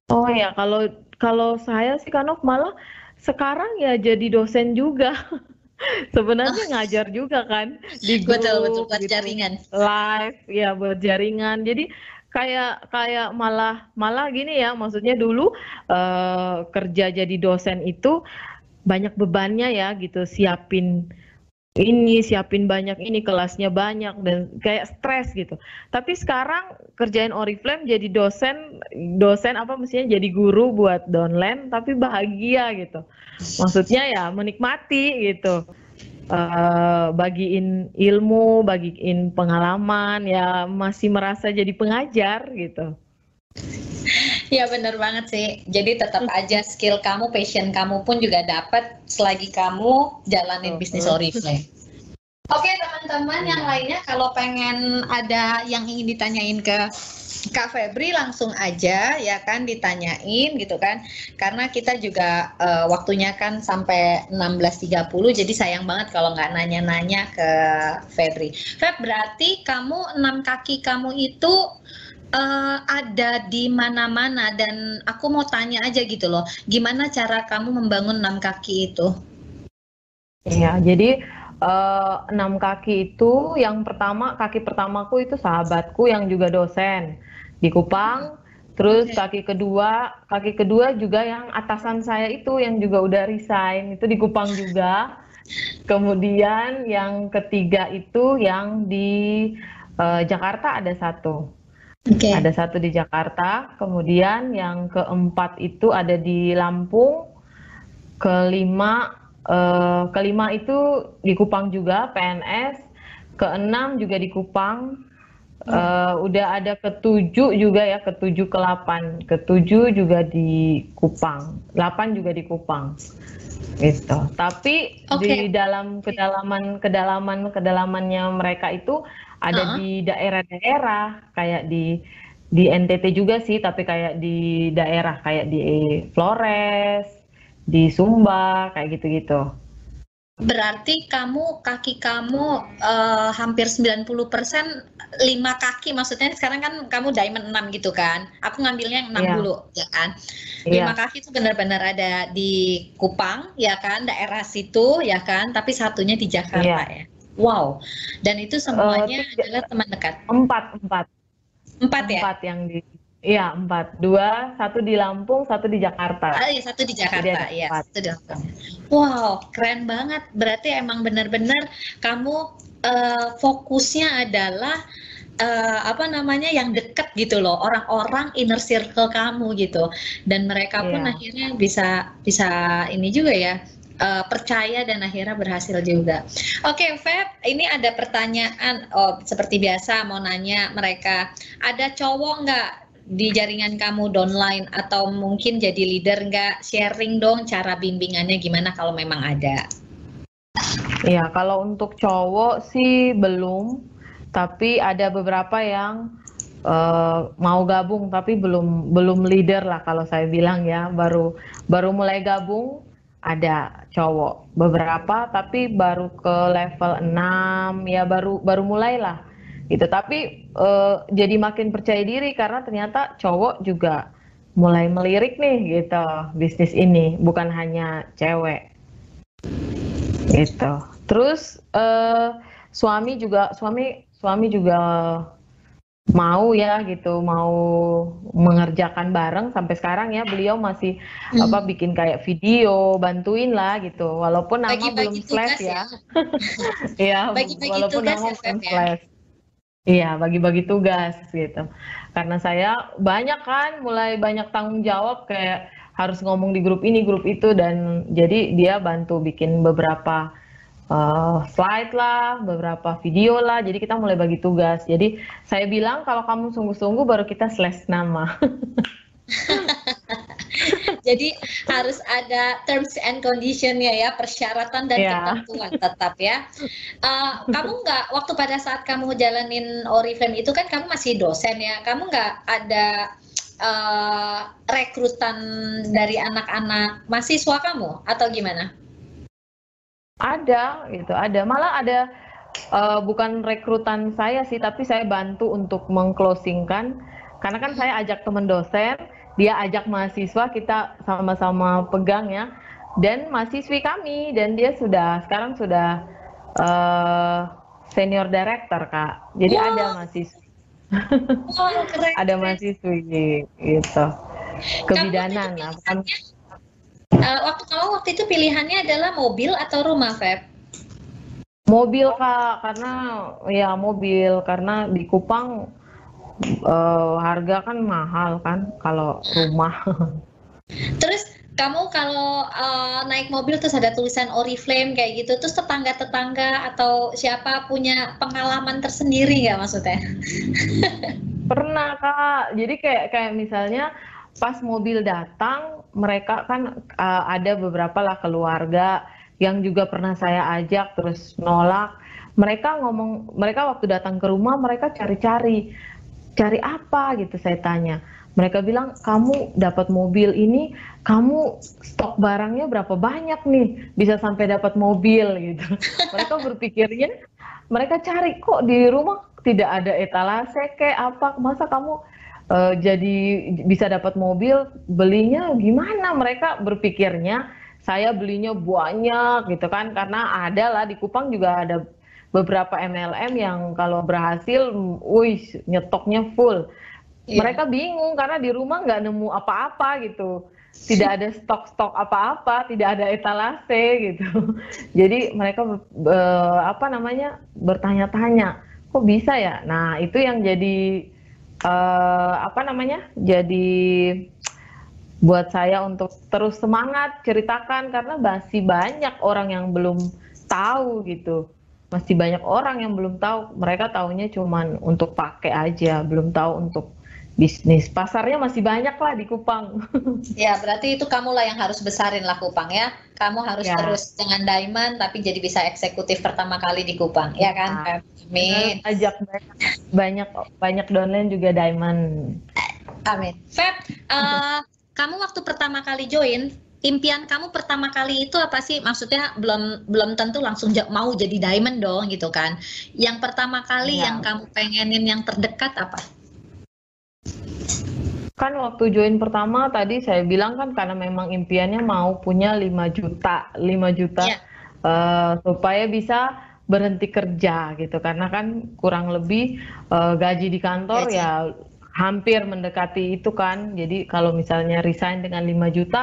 Oh ya kalau kalau saya sih Kanok malah sekarang ya jadi dosen juga. Sebenarnya oh. ngajar juga kan di grup, betul, betul, buat gitu, jaringan. live ya buat jaringan. Jadi kayak kayak malah malah gini ya maksudnya dulu uh, kerja jadi dosen itu banyak bebannya ya gitu siapin ini siapin banyak ini kelasnya banyak dan kayak stres gitu tapi sekarang kerjain Oriflame jadi dosen dosen apa mestinya jadi guru buat downline tapi bahagia gitu maksudnya ya menikmati gitu Eh, bagiin ilmu, bagiin pengalaman, ya masih merasa jadi pengajar gitu. Ya bener banget sih. Jadi tetap aja skill kamu, passion kamu pun juga dapat selagi kamu jalanin bisnis Oriflame. Oke teman-teman yang lainnya kalau pengen ada yang ingin ditanyain ke Kak Febri langsung aja ya kan ditanyain gitu kan karena kita juga uh, waktunya kan sampai 16.30 jadi sayang banget kalau nggak nanya-nanya ke Febri. Feb berarti kamu enam kaki kamu itu uh, ada di mana-mana dan aku mau tanya aja gitu loh gimana cara kamu membangun enam kaki itu? Iya jadi uh, enam kaki itu yang pertama kaki pertamaku itu sahabatku yang juga dosen di Kupang. Terus kaki kedua, kaki kedua juga yang atasan saya itu yang juga udah resign itu di Kupang juga. Kemudian yang ketiga itu yang di uh, Jakarta ada satu. Okay. Ada satu di Jakarta, kemudian yang keempat itu ada di Lampung, kelima Uh, kelima itu di Kupang juga PNS, keenam juga di Kupang. Uh, hmm. eh, udah ada ketujuh juga ya, ketujuh ke delapan, ketujuh juga di Kupang, delapan juga di Kupang, gitu. Tapi okay. di dalam kedalaman kedalaman kedalamannya mereka itu ada uh -huh. di daerah-daerah kayak di di NTT juga sih, tapi kayak di daerah kayak di Flores, di Sumba kayak gitu-gitu. Berarti kamu kaki kamu uh, hampir 90% lima kaki maksudnya sekarang kan kamu diamond 6 gitu kan. Aku ngambilnya yang 6 yeah. dulu ya kan. Yeah. Lima kaki itu benar-benar ada di Kupang ya kan, daerah situ ya kan, tapi satunya di Jakarta yeah. ya. Wow. Dan itu eh, semuanya uh, adalah teman dekat. Empat, empat. Empat ya? Empat yang di Iya empat, dua, satu di Lampung, satu di Jakarta. Oh, iya satu di Jakarta, satu iya, di satu di Lampung. Wow, keren banget. Berarti emang benar-benar kamu uh, fokusnya adalah uh, apa namanya yang dekat gitu loh orang-orang inner circle kamu gitu dan mereka pun yeah. akhirnya bisa bisa ini juga ya uh, percaya dan akhirnya berhasil juga. Oke, okay, Feb, ini ada pertanyaan. Oh, seperti biasa mau nanya mereka, ada cowok nggak di jaringan kamu downline atau mungkin jadi leader nggak sharing dong cara bimbingannya gimana kalau memang ada Iya kalau untuk cowok sih belum tapi ada beberapa yang uh, mau gabung tapi belum belum leader lah kalau saya bilang ya baru baru mulai gabung ada cowok beberapa tapi baru ke level 6 ya baru baru mulailah gitu tapi uh, jadi makin percaya diri karena ternyata cowok juga mulai melirik nih gitu bisnis ini bukan hanya cewek gitu terus uh, suami juga suami suami juga mau ya gitu mau mengerjakan bareng sampai sekarang ya beliau masih hmm. apa bikin kayak video bantuin lah gitu walaupun nama belum flash ya ya iya, walaupun nama ya, belum ya. Iya, bagi-bagi tugas gitu. Karena saya banyak kan, mulai banyak tanggung jawab kayak harus ngomong di grup ini, grup itu dan jadi dia bantu bikin beberapa uh, slide lah, beberapa video lah. Jadi kita mulai bagi tugas. Jadi saya bilang kalau kamu sungguh-sungguh baru kita slash nama. Jadi harus ada terms and conditionnya ya, persyaratan dan yeah. ketentuan tetap ya. Uh, kamu nggak waktu pada saat kamu jalanin Oriflame itu kan kamu masih dosen ya, kamu nggak ada uh, rekrutan dari anak-anak mahasiswa kamu atau gimana? Ada gitu, ada. Malah ada uh, bukan rekrutan saya sih, tapi saya bantu untuk mengclosingkan. Karena kan saya ajak teman dosen, dia ajak mahasiswa kita sama-sama pegang ya dan mahasiswi kami dan dia sudah sekarang sudah uh, senior director kak jadi wow. ada mahasiswi wow, ada mahasiswi gitu kebidanan kamu kan uh, waktu kamu waktu itu pilihannya adalah mobil atau rumah Feb mobil kak karena ya mobil karena di Kupang uh, harga kan mahal kan kalau rumah. Terus kamu kalau uh, naik mobil terus ada tulisan Oriflame kayak gitu, terus tetangga-tetangga atau siapa punya pengalaman tersendiri nggak maksudnya? Pernah kak. Jadi kayak kayak misalnya pas mobil datang, mereka kan uh, ada beberapa lah keluarga yang juga pernah saya ajak terus nolak. Mereka ngomong, mereka waktu datang ke rumah mereka cari-cari cari apa gitu saya tanya mereka bilang kamu dapat mobil ini kamu stok barangnya berapa banyak nih bisa sampai dapat mobil gitu mereka berpikirnya mereka cari kok di rumah tidak ada etalase kayak apa masa kamu uh, jadi bisa dapat mobil belinya gimana mereka berpikirnya saya belinya banyak gitu kan karena ada lah di Kupang juga ada beberapa MLM yang kalau berhasil, wih nyetoknya full. Yeah. Mereka bingung karena di rumah nggak nemu apa-apa gitu, tidak ada stok-stok apa-apa, tidak ada etalase gitu. Jadi mereka be, apa namanya bertanya-tanya, kok bisa ya? Nah itu yang jadi uh, apa namanya? Jadi buat saya untuk terus semangat ceritakan karena masih banyak orang yang belum tahu gitu masih banyak orang yang belum tahu. Mereka tahunya cuman untuk pakai aja, belum tahu untuk bisnis. Pasarnya masih banyak lah di Kupang. Ya, berarti itu kamu lah yang harus besarin lah Kupang ya. Kamu harus ya. terus dengan Diamond tapi jadi bisa eksekutif pertama kali di Kupang, ya kan? Nah, Amin. Ajak banyak banyak banyak downline juga Diamond. Amin. Feb, uh, kamu waktu pertama kali join impian kamu pertama kali itu apa sih? Maksudnya belum belum tentu langsung mau jadi diamond dong gitu kan. Yang pertama kali ya. yang kamu pengenin yang terdekat apa? Kan waktu join pertama tadi saya bilang kan karena memang impiannya mau punya 5 juta, 5 juta ya. uh, supaya bisa berhenti kerja gitu karena kan kurang lebih uh, gaji di kantor gaji. ya hampir mendekati itu kan. Jadi kalau misalnya resign dengan 5 juta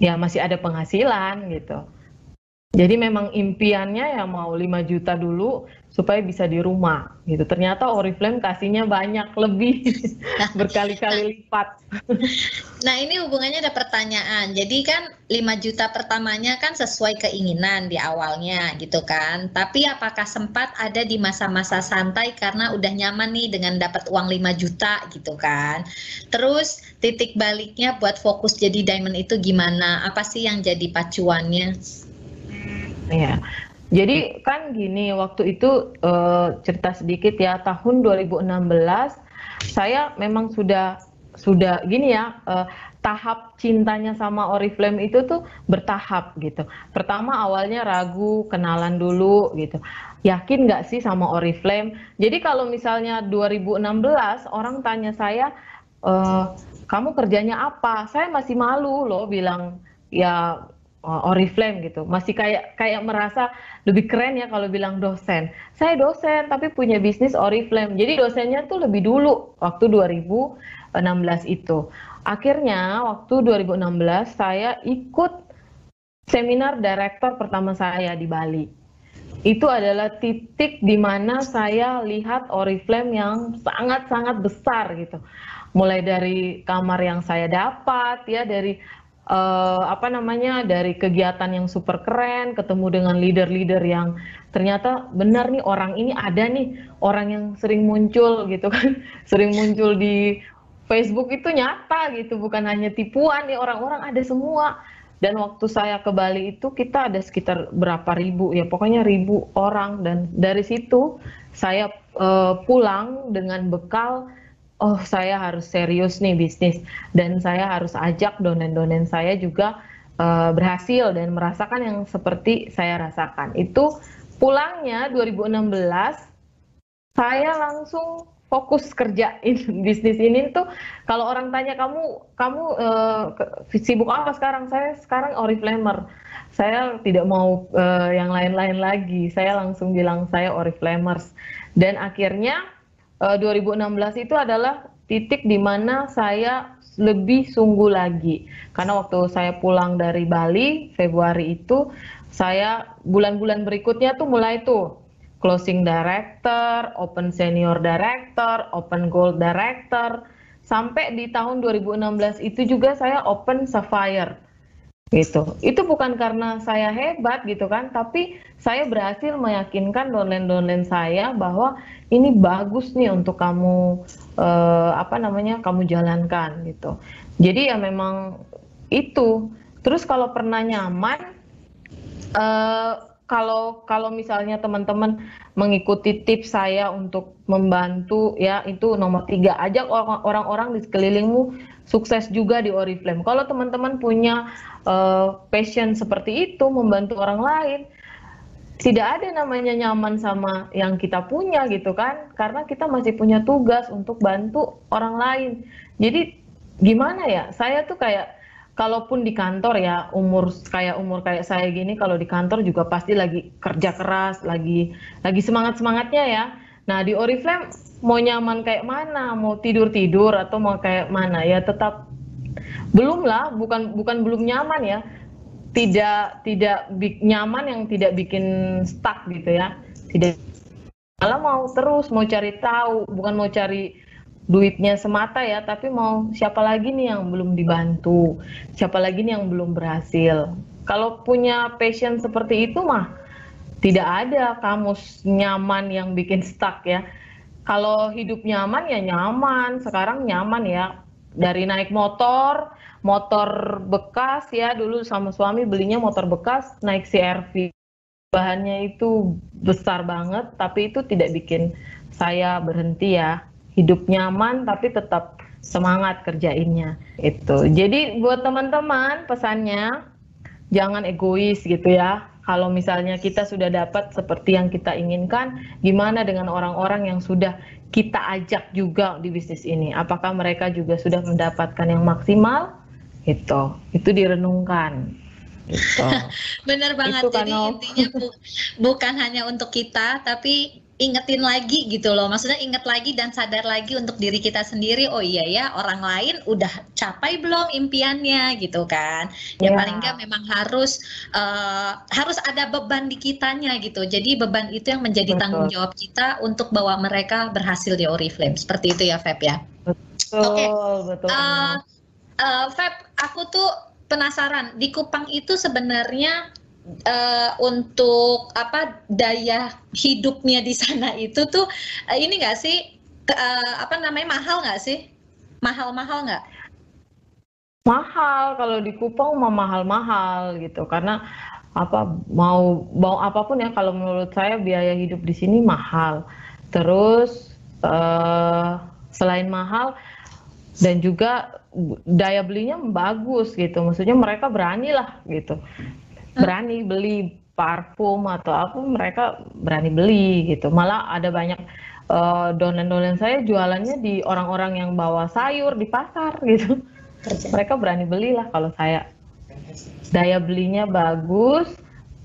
ya masih ada penghasilan gitu. Jadi memang impiannya ya mau 5 juta dulu supaya bisa di rumah gitu. Ternyata Oriflame kasihnya banyak lebih nah. berkali-kali lipat. nah, ini hubungannya ada pertanyaan. Jadi kan 5 juta pertamanya kan sesuai keinginan di awalnya gitu kan. Tapi apakah sempat ada di masa-masa santai karena udah nyaman nih dengan dapat uang 5 juta gitu kan. Terus titik baliknya buat fokus jadi diamond itu gimana? Apa sih yang jadi pacuannya? Ya, jadi kan gini, waktu itu uh, cerita sedikit ya, tahun 2016 saya memang sudah sudah gini ya, uh, tahap cintanya sama Oriflame itu tuh bertahap gitu. Pertama awalnya ragu, kenalan dulu gitu. Yakin nggak sih sama Oriflame? Jadi kalau misalnya 2016 orang tanya saya, e, kamu kerjanya apa? Saya masih malu loh bilang ya Oriflame oh, oh, gitu. Masih kayak kayak merasa lebih keren ya kalau bilang dosen. Saya dosen tapi punya bisnis Oriflame. Oh, Jadi dosennya tuh lebih dulu waktu 2016 itu. Akhirnya waktu 2016 saya ikut seminar direktor pertama saya di Bali. Itu adalah titik di mana saya lihat Oriflame yang sangat-sangat besar gitu mulai dari kamar yang saya dapat ya dari uh, apa namanya dari kegiatan yang super keren ketemu dengan leader-leader yang ternyata benar nih orang ini ada nih orang yang sering muncul gitu kan sering muncul di Facebook itu nyata gitu bukan hanya tipuan nih orang-orang ada semua dan waktu saya ke Bali itu kita ada sekitar berapa ribu ya pokoknya ribu orang dan dari situ saya uh, pulang dengan bekal oh saya harus serius nih bisnis dan saya harus ajak donen-donen saya juga uh, berhasil dan merasakan yang seperti saya rasakan. Itu pulangnya 2016 saya langsung fokus kerjain bisnis ini tuh kalau orang tanya kamu kamu uh, sibuk apa sekarang saya sekarang oriflamer saya tidak mau uh, yang lain-lain lagi saya langsung bilang saya oriflamers dan akhirnya 2016 eh, itu adalah titik di mana saya lebih sungguh lagi karena waktu saya pulang dari Bali Februari itu saya bulan-bulan berikutnya tuh mulai tuh closing director, open senior director, open gold director sampai di tahun 2016 itu juga saya open sapphire gitu itu bukan karena saya hebat gitu kan tapi saya berhasil meyakinkan donlen donlen saya bahwa ini bagus nih untuk kamu eh, apa namanya kamu jalankan gitu jadi ya memang itu terus kalau pernah nyaman eh, kalau kalau misalnya teman-teman mengikuti tips saya untuk membantu ya itu nomor tiga ajak orang-orang di sekelilingmu sukses juga di Oriflame kalau teman-teman punya uh, passion seperti itu membantu orang lain tidak ada namanya nyaman sama yang kita punya gitu kan karena kita masih punya tugas untuk bantu orang lain jadi gimana ya saya tuh kayak kalaupun di kantor ya umur kayak umur kayak saya gini kalau di kantor juga pasti lagi kerja keras lagi lagi semangat semangatnya ya nah di Oriflame mau nyaman kayak mana mau tidur tidur atau mau kayak mana ya tetap belum lah, bukan bukan belum nyaman ya. Tidak tidak nyaman yang tidak bikin stuck gitu ya. Tidak malah mau terus mau cari tahu, bukan mau cari duitnya semata ya, tapi mau siapa lagi nih yang belum dibantu, siapa lagi nih yang belum berhasil. Kalau punya passion seperti itu mah tidak ada kamus nyaman yang bikin stuck ya. Kalau hidup nyaman ya nyaman, sekarang nyaman ya dari naik motor, motor bekas ya dulu sama suami belinya motor bekas naik CRV. Bahannya itu besar banget tapi itu tidak bikin saya berhenti ya. Hidup nyaman tapi tetap semangat kerjainnya itu. Jadi buat teman-teman pesannya jangan egois gitu ya. Kalau misalnya kita sudah dapat seperti yang kita inginkan, gimana dengan orang-orang yang sudah kita ajak juga di bisnis ini. Apakah mereka juga sudah mendapatkan yang maksimal? itu Itu direnungkan. Gitu. Bener banget. Itu Jadi kan intinya bu bukan hanya untuk kita, tapi ingetin lagi gitu loh. Maksudnya inget lagi dan sadar lagi untuk diri kita sendiri. Oh iya ya, orang lain udah capai belum impiannya gitu kan. Ya yeah. paling nggak memang harus uh, harus ada beban di kitanya gitu. Jadi beban itu yang menjadi Betul. tanggung jawab kita untuk bawa mereka berhasil di Oriflame. Seperti itu ya, Feb ya. Oke. okay. Uh, uh, Feb, aku tuh penasaran di Kupang itu sebenarnya uh, untuk apa daya hidupnya di sana itu tuh uh, ini nggak sih uh, apa namanya mahal nggak sih mahal mahal nggak mahal kalau di Kupang mah mahal-mahal gitu karena apa mau mau apapun ya kalau menurut saya biaya hidup di sini mahal terus uh, selain mahal dan juga daya belinya bagus gitu maksudnya mereka berani lah gitu berani beli parfum atau apa mereka berani beli gitu malah ada banyak uh, donen-donen saya jualannya di orang-orang yang bawa sayur di pasar gitu mereka berani belilah kalau saya daya belinya bagus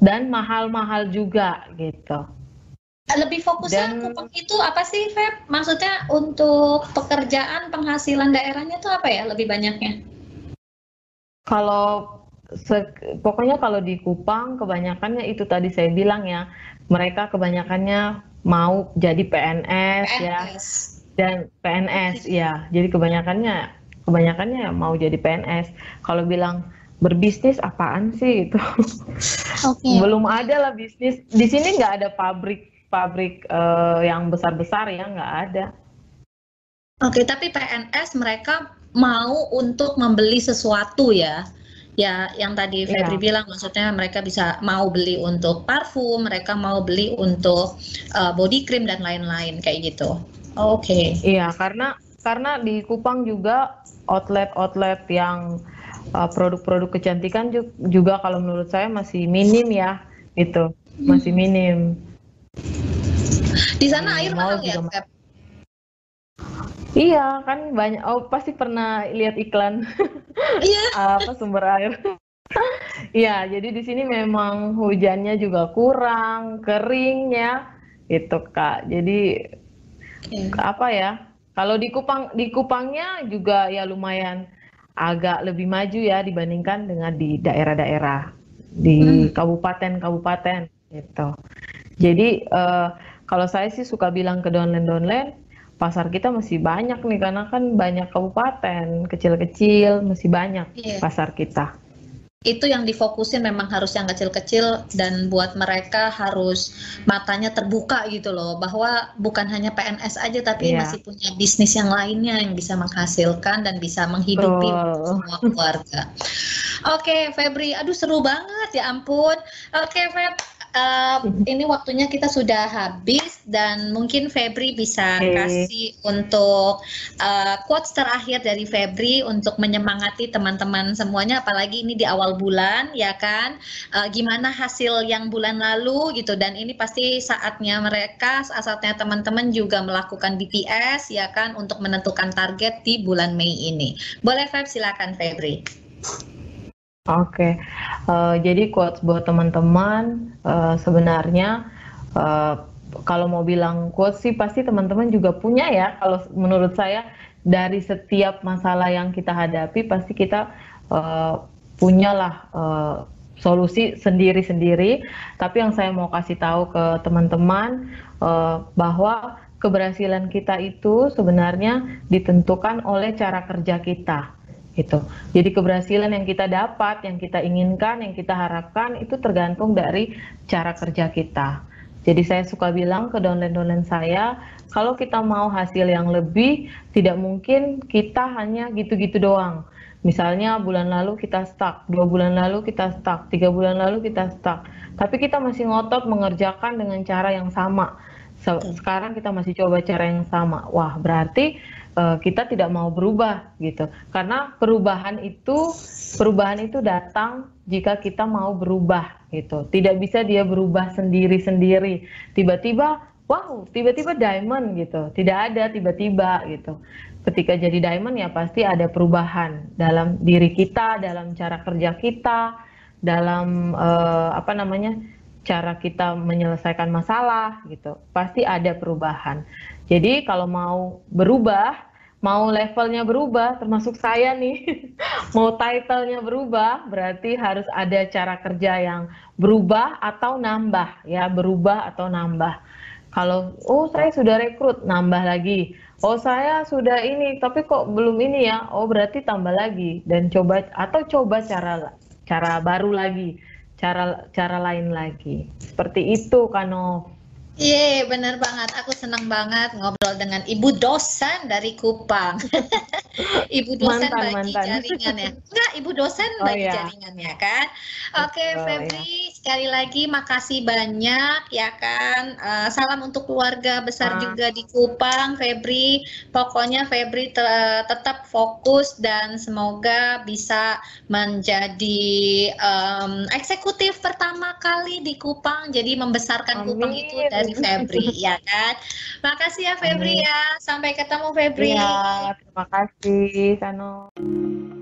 dan mahal-mahal juga gitu lebih fokusnya dan, ke itu apa sih Feb? Maksudnya untuk pekerjaan penghasilan daerahnya tuh apa ya lebih banyaknya? Kalau pokoknya kalau di Kupang kebanyakannya itu tadi saya bilang ya mereka kebanyakannya mau jadi PNS, PNS. ya dan PNS ya jadi kebanyakannya kebanyakannya mau jadi PNS kalau bilang berbisnis apaan sih itu okay. belum ada lah bisnis di sini nggak ada pabrik pabrik uh, yang besar besar ya nggak ada oke okay, tapi PNS mereka mau untuk membeli sesuatu ya ya yang tadi iya. Febri yeah. bilang maksudnya mereka bisa mau beli untuk parfum, mereka mau beli untuk uh, body cream dan lain-lain kayak gitu. Oh, oke. Okay. Iya, karena karena di Kupang juga outlet-outlet yang eh, produk-produk uh, kecantikan juga, kalau menurut saya masih minim ya, itu, Masih hmm. minim. Di sana air mahal ya, Iya, kan banyak. Oh, pasti pernah lihat iklan. Iya. Apa sumber air? Iya, jadi di sini memang hujannya juga kurang, kering ya itu Kak. Jadi okay. apa ya? Kalau di Kupang di Kupangnya juga ya lumayan agak lebih maju ya dibandingkan dengan di daerah-daerah di hmm. kabupaten-kabupaten hmm. gitu. Jadi uh, kalau saya sih suka bilang ke downland-downland pasar kita masih banyak nih karena kan banyak kabupaten kecil-kecil masih banyak yeah. pasar kita itu yang difokusin memang harus yang kecil-kecil dan buat mereka harus matanya terbuka gitu loh bahwa bukan hanya PNS aja tapi yeah. masih punya bisnis yang lainnya yang bisa menghasilkan dan bisa menghidupi oh. semua keluarga. Oke, okay, Febri, aduh seru banget ya ampun. Oke, okay, Feb, uh, ini waktunya kita sudah habis dan mungkin Febri bisa okay. kasih untuk uh, quotes terakhir dari Febri untuk menyemangati teman-teman semuanya, apalagi ini di awal bulan, ya kan? Uh, gimana hasil yang bulan lalu gitu dan ini pasti saatnya mereka, saatnya teman-teman juga melakukan BTS, ya kan, untuk menentukan target di bulan Mei ini. Boleh Feb, silakan Febri. Oke, uh, jadi quotes buat teman-teman uh, sebenarnya uh, kalau mau bilang quotes sih pasti teman-teman juga punya ya. Kalau menurut saya dari setiap masalah yang kita hadapi pasti kita uh, punyalah uh, solusi sendiri-sendiri. Tapi yang saya mau kasih tahu ke teman-teman bahwa keberhasilan kita itu sebenarnya ditentukan oleh cara kerja kita gitu. Jadi keberhasilan yang kita dapat, yang kita inginkan, yang kita harapkan itu tergantung dari cara kerja kita. Jadi saya suka bilang ke downline-downline saya, kalau kita mau hasil yang lebih, tidak mungkin kita hanya gitu-gitu doang. Misalnya bulan lalu kita stuck, dua bulan lalu kita stuck, tiga bulan lalu kita stuck. Tapi kita masih ngotot mengerjakan dengan cara yang sama. Sekarang kita masih coba cara yang sama. Wah, berarti uh, kita tidak mau berubah gitu. Karena perubahan itu perubahan itu datang jika kita mau berubah gitu. Tidak bisa dia berubah sendiri-sendiri. Tiba-tiba wow, tiba-tiba diamond gitu. Tidak ada tiba-tiba gitu. Ketika jadi diamond ya pasti ada perubahan dalam diri kita, dalam cara kerja kita, dalam uh, apa namanya? cara kita menyelesaikan masalah gitu pasti ada perubahan jadi kalau mau berubah, mau levelnya berubah, termasuk saya nih, mau titlenya berubah, berarti harus ada cara kerja yang berubah atau nambah, ya berubah atau nambah. Kalau oh saya sudah rekrut, nambah lagi. Oh saya sudah ini, tapi kok belum ini ya? Oh berarti tambah lagi dan coba atau coba cara cara baru lagi, cara cara lain lagi. Seperti itu Kanov Iya, yeah, benar banget. Aku senang banget ngobrol dengan Ibu dosen dari Kupang. ibu dosen mantan, bagi mantan. jaringan ya. Enggak, Ibu dosen oh, bagi yeah. jaringan ya, kan. Oke, okay, Febri, iya. sekali lagi makasih banyak ya kan. Uh, salam untuk keluarga besar uh. juga di Kupang, Febri. Pokoknya Febri te tetap fokus dan semoga bisa menjadi um, eksekutif pertama kali di Kupang. Jadi membesarkan Amin. Kupang itu dari dari Febri ya kan. Makasih ya Febri ya. Sampai ketemu Febri. Ya, terima kasih Kano.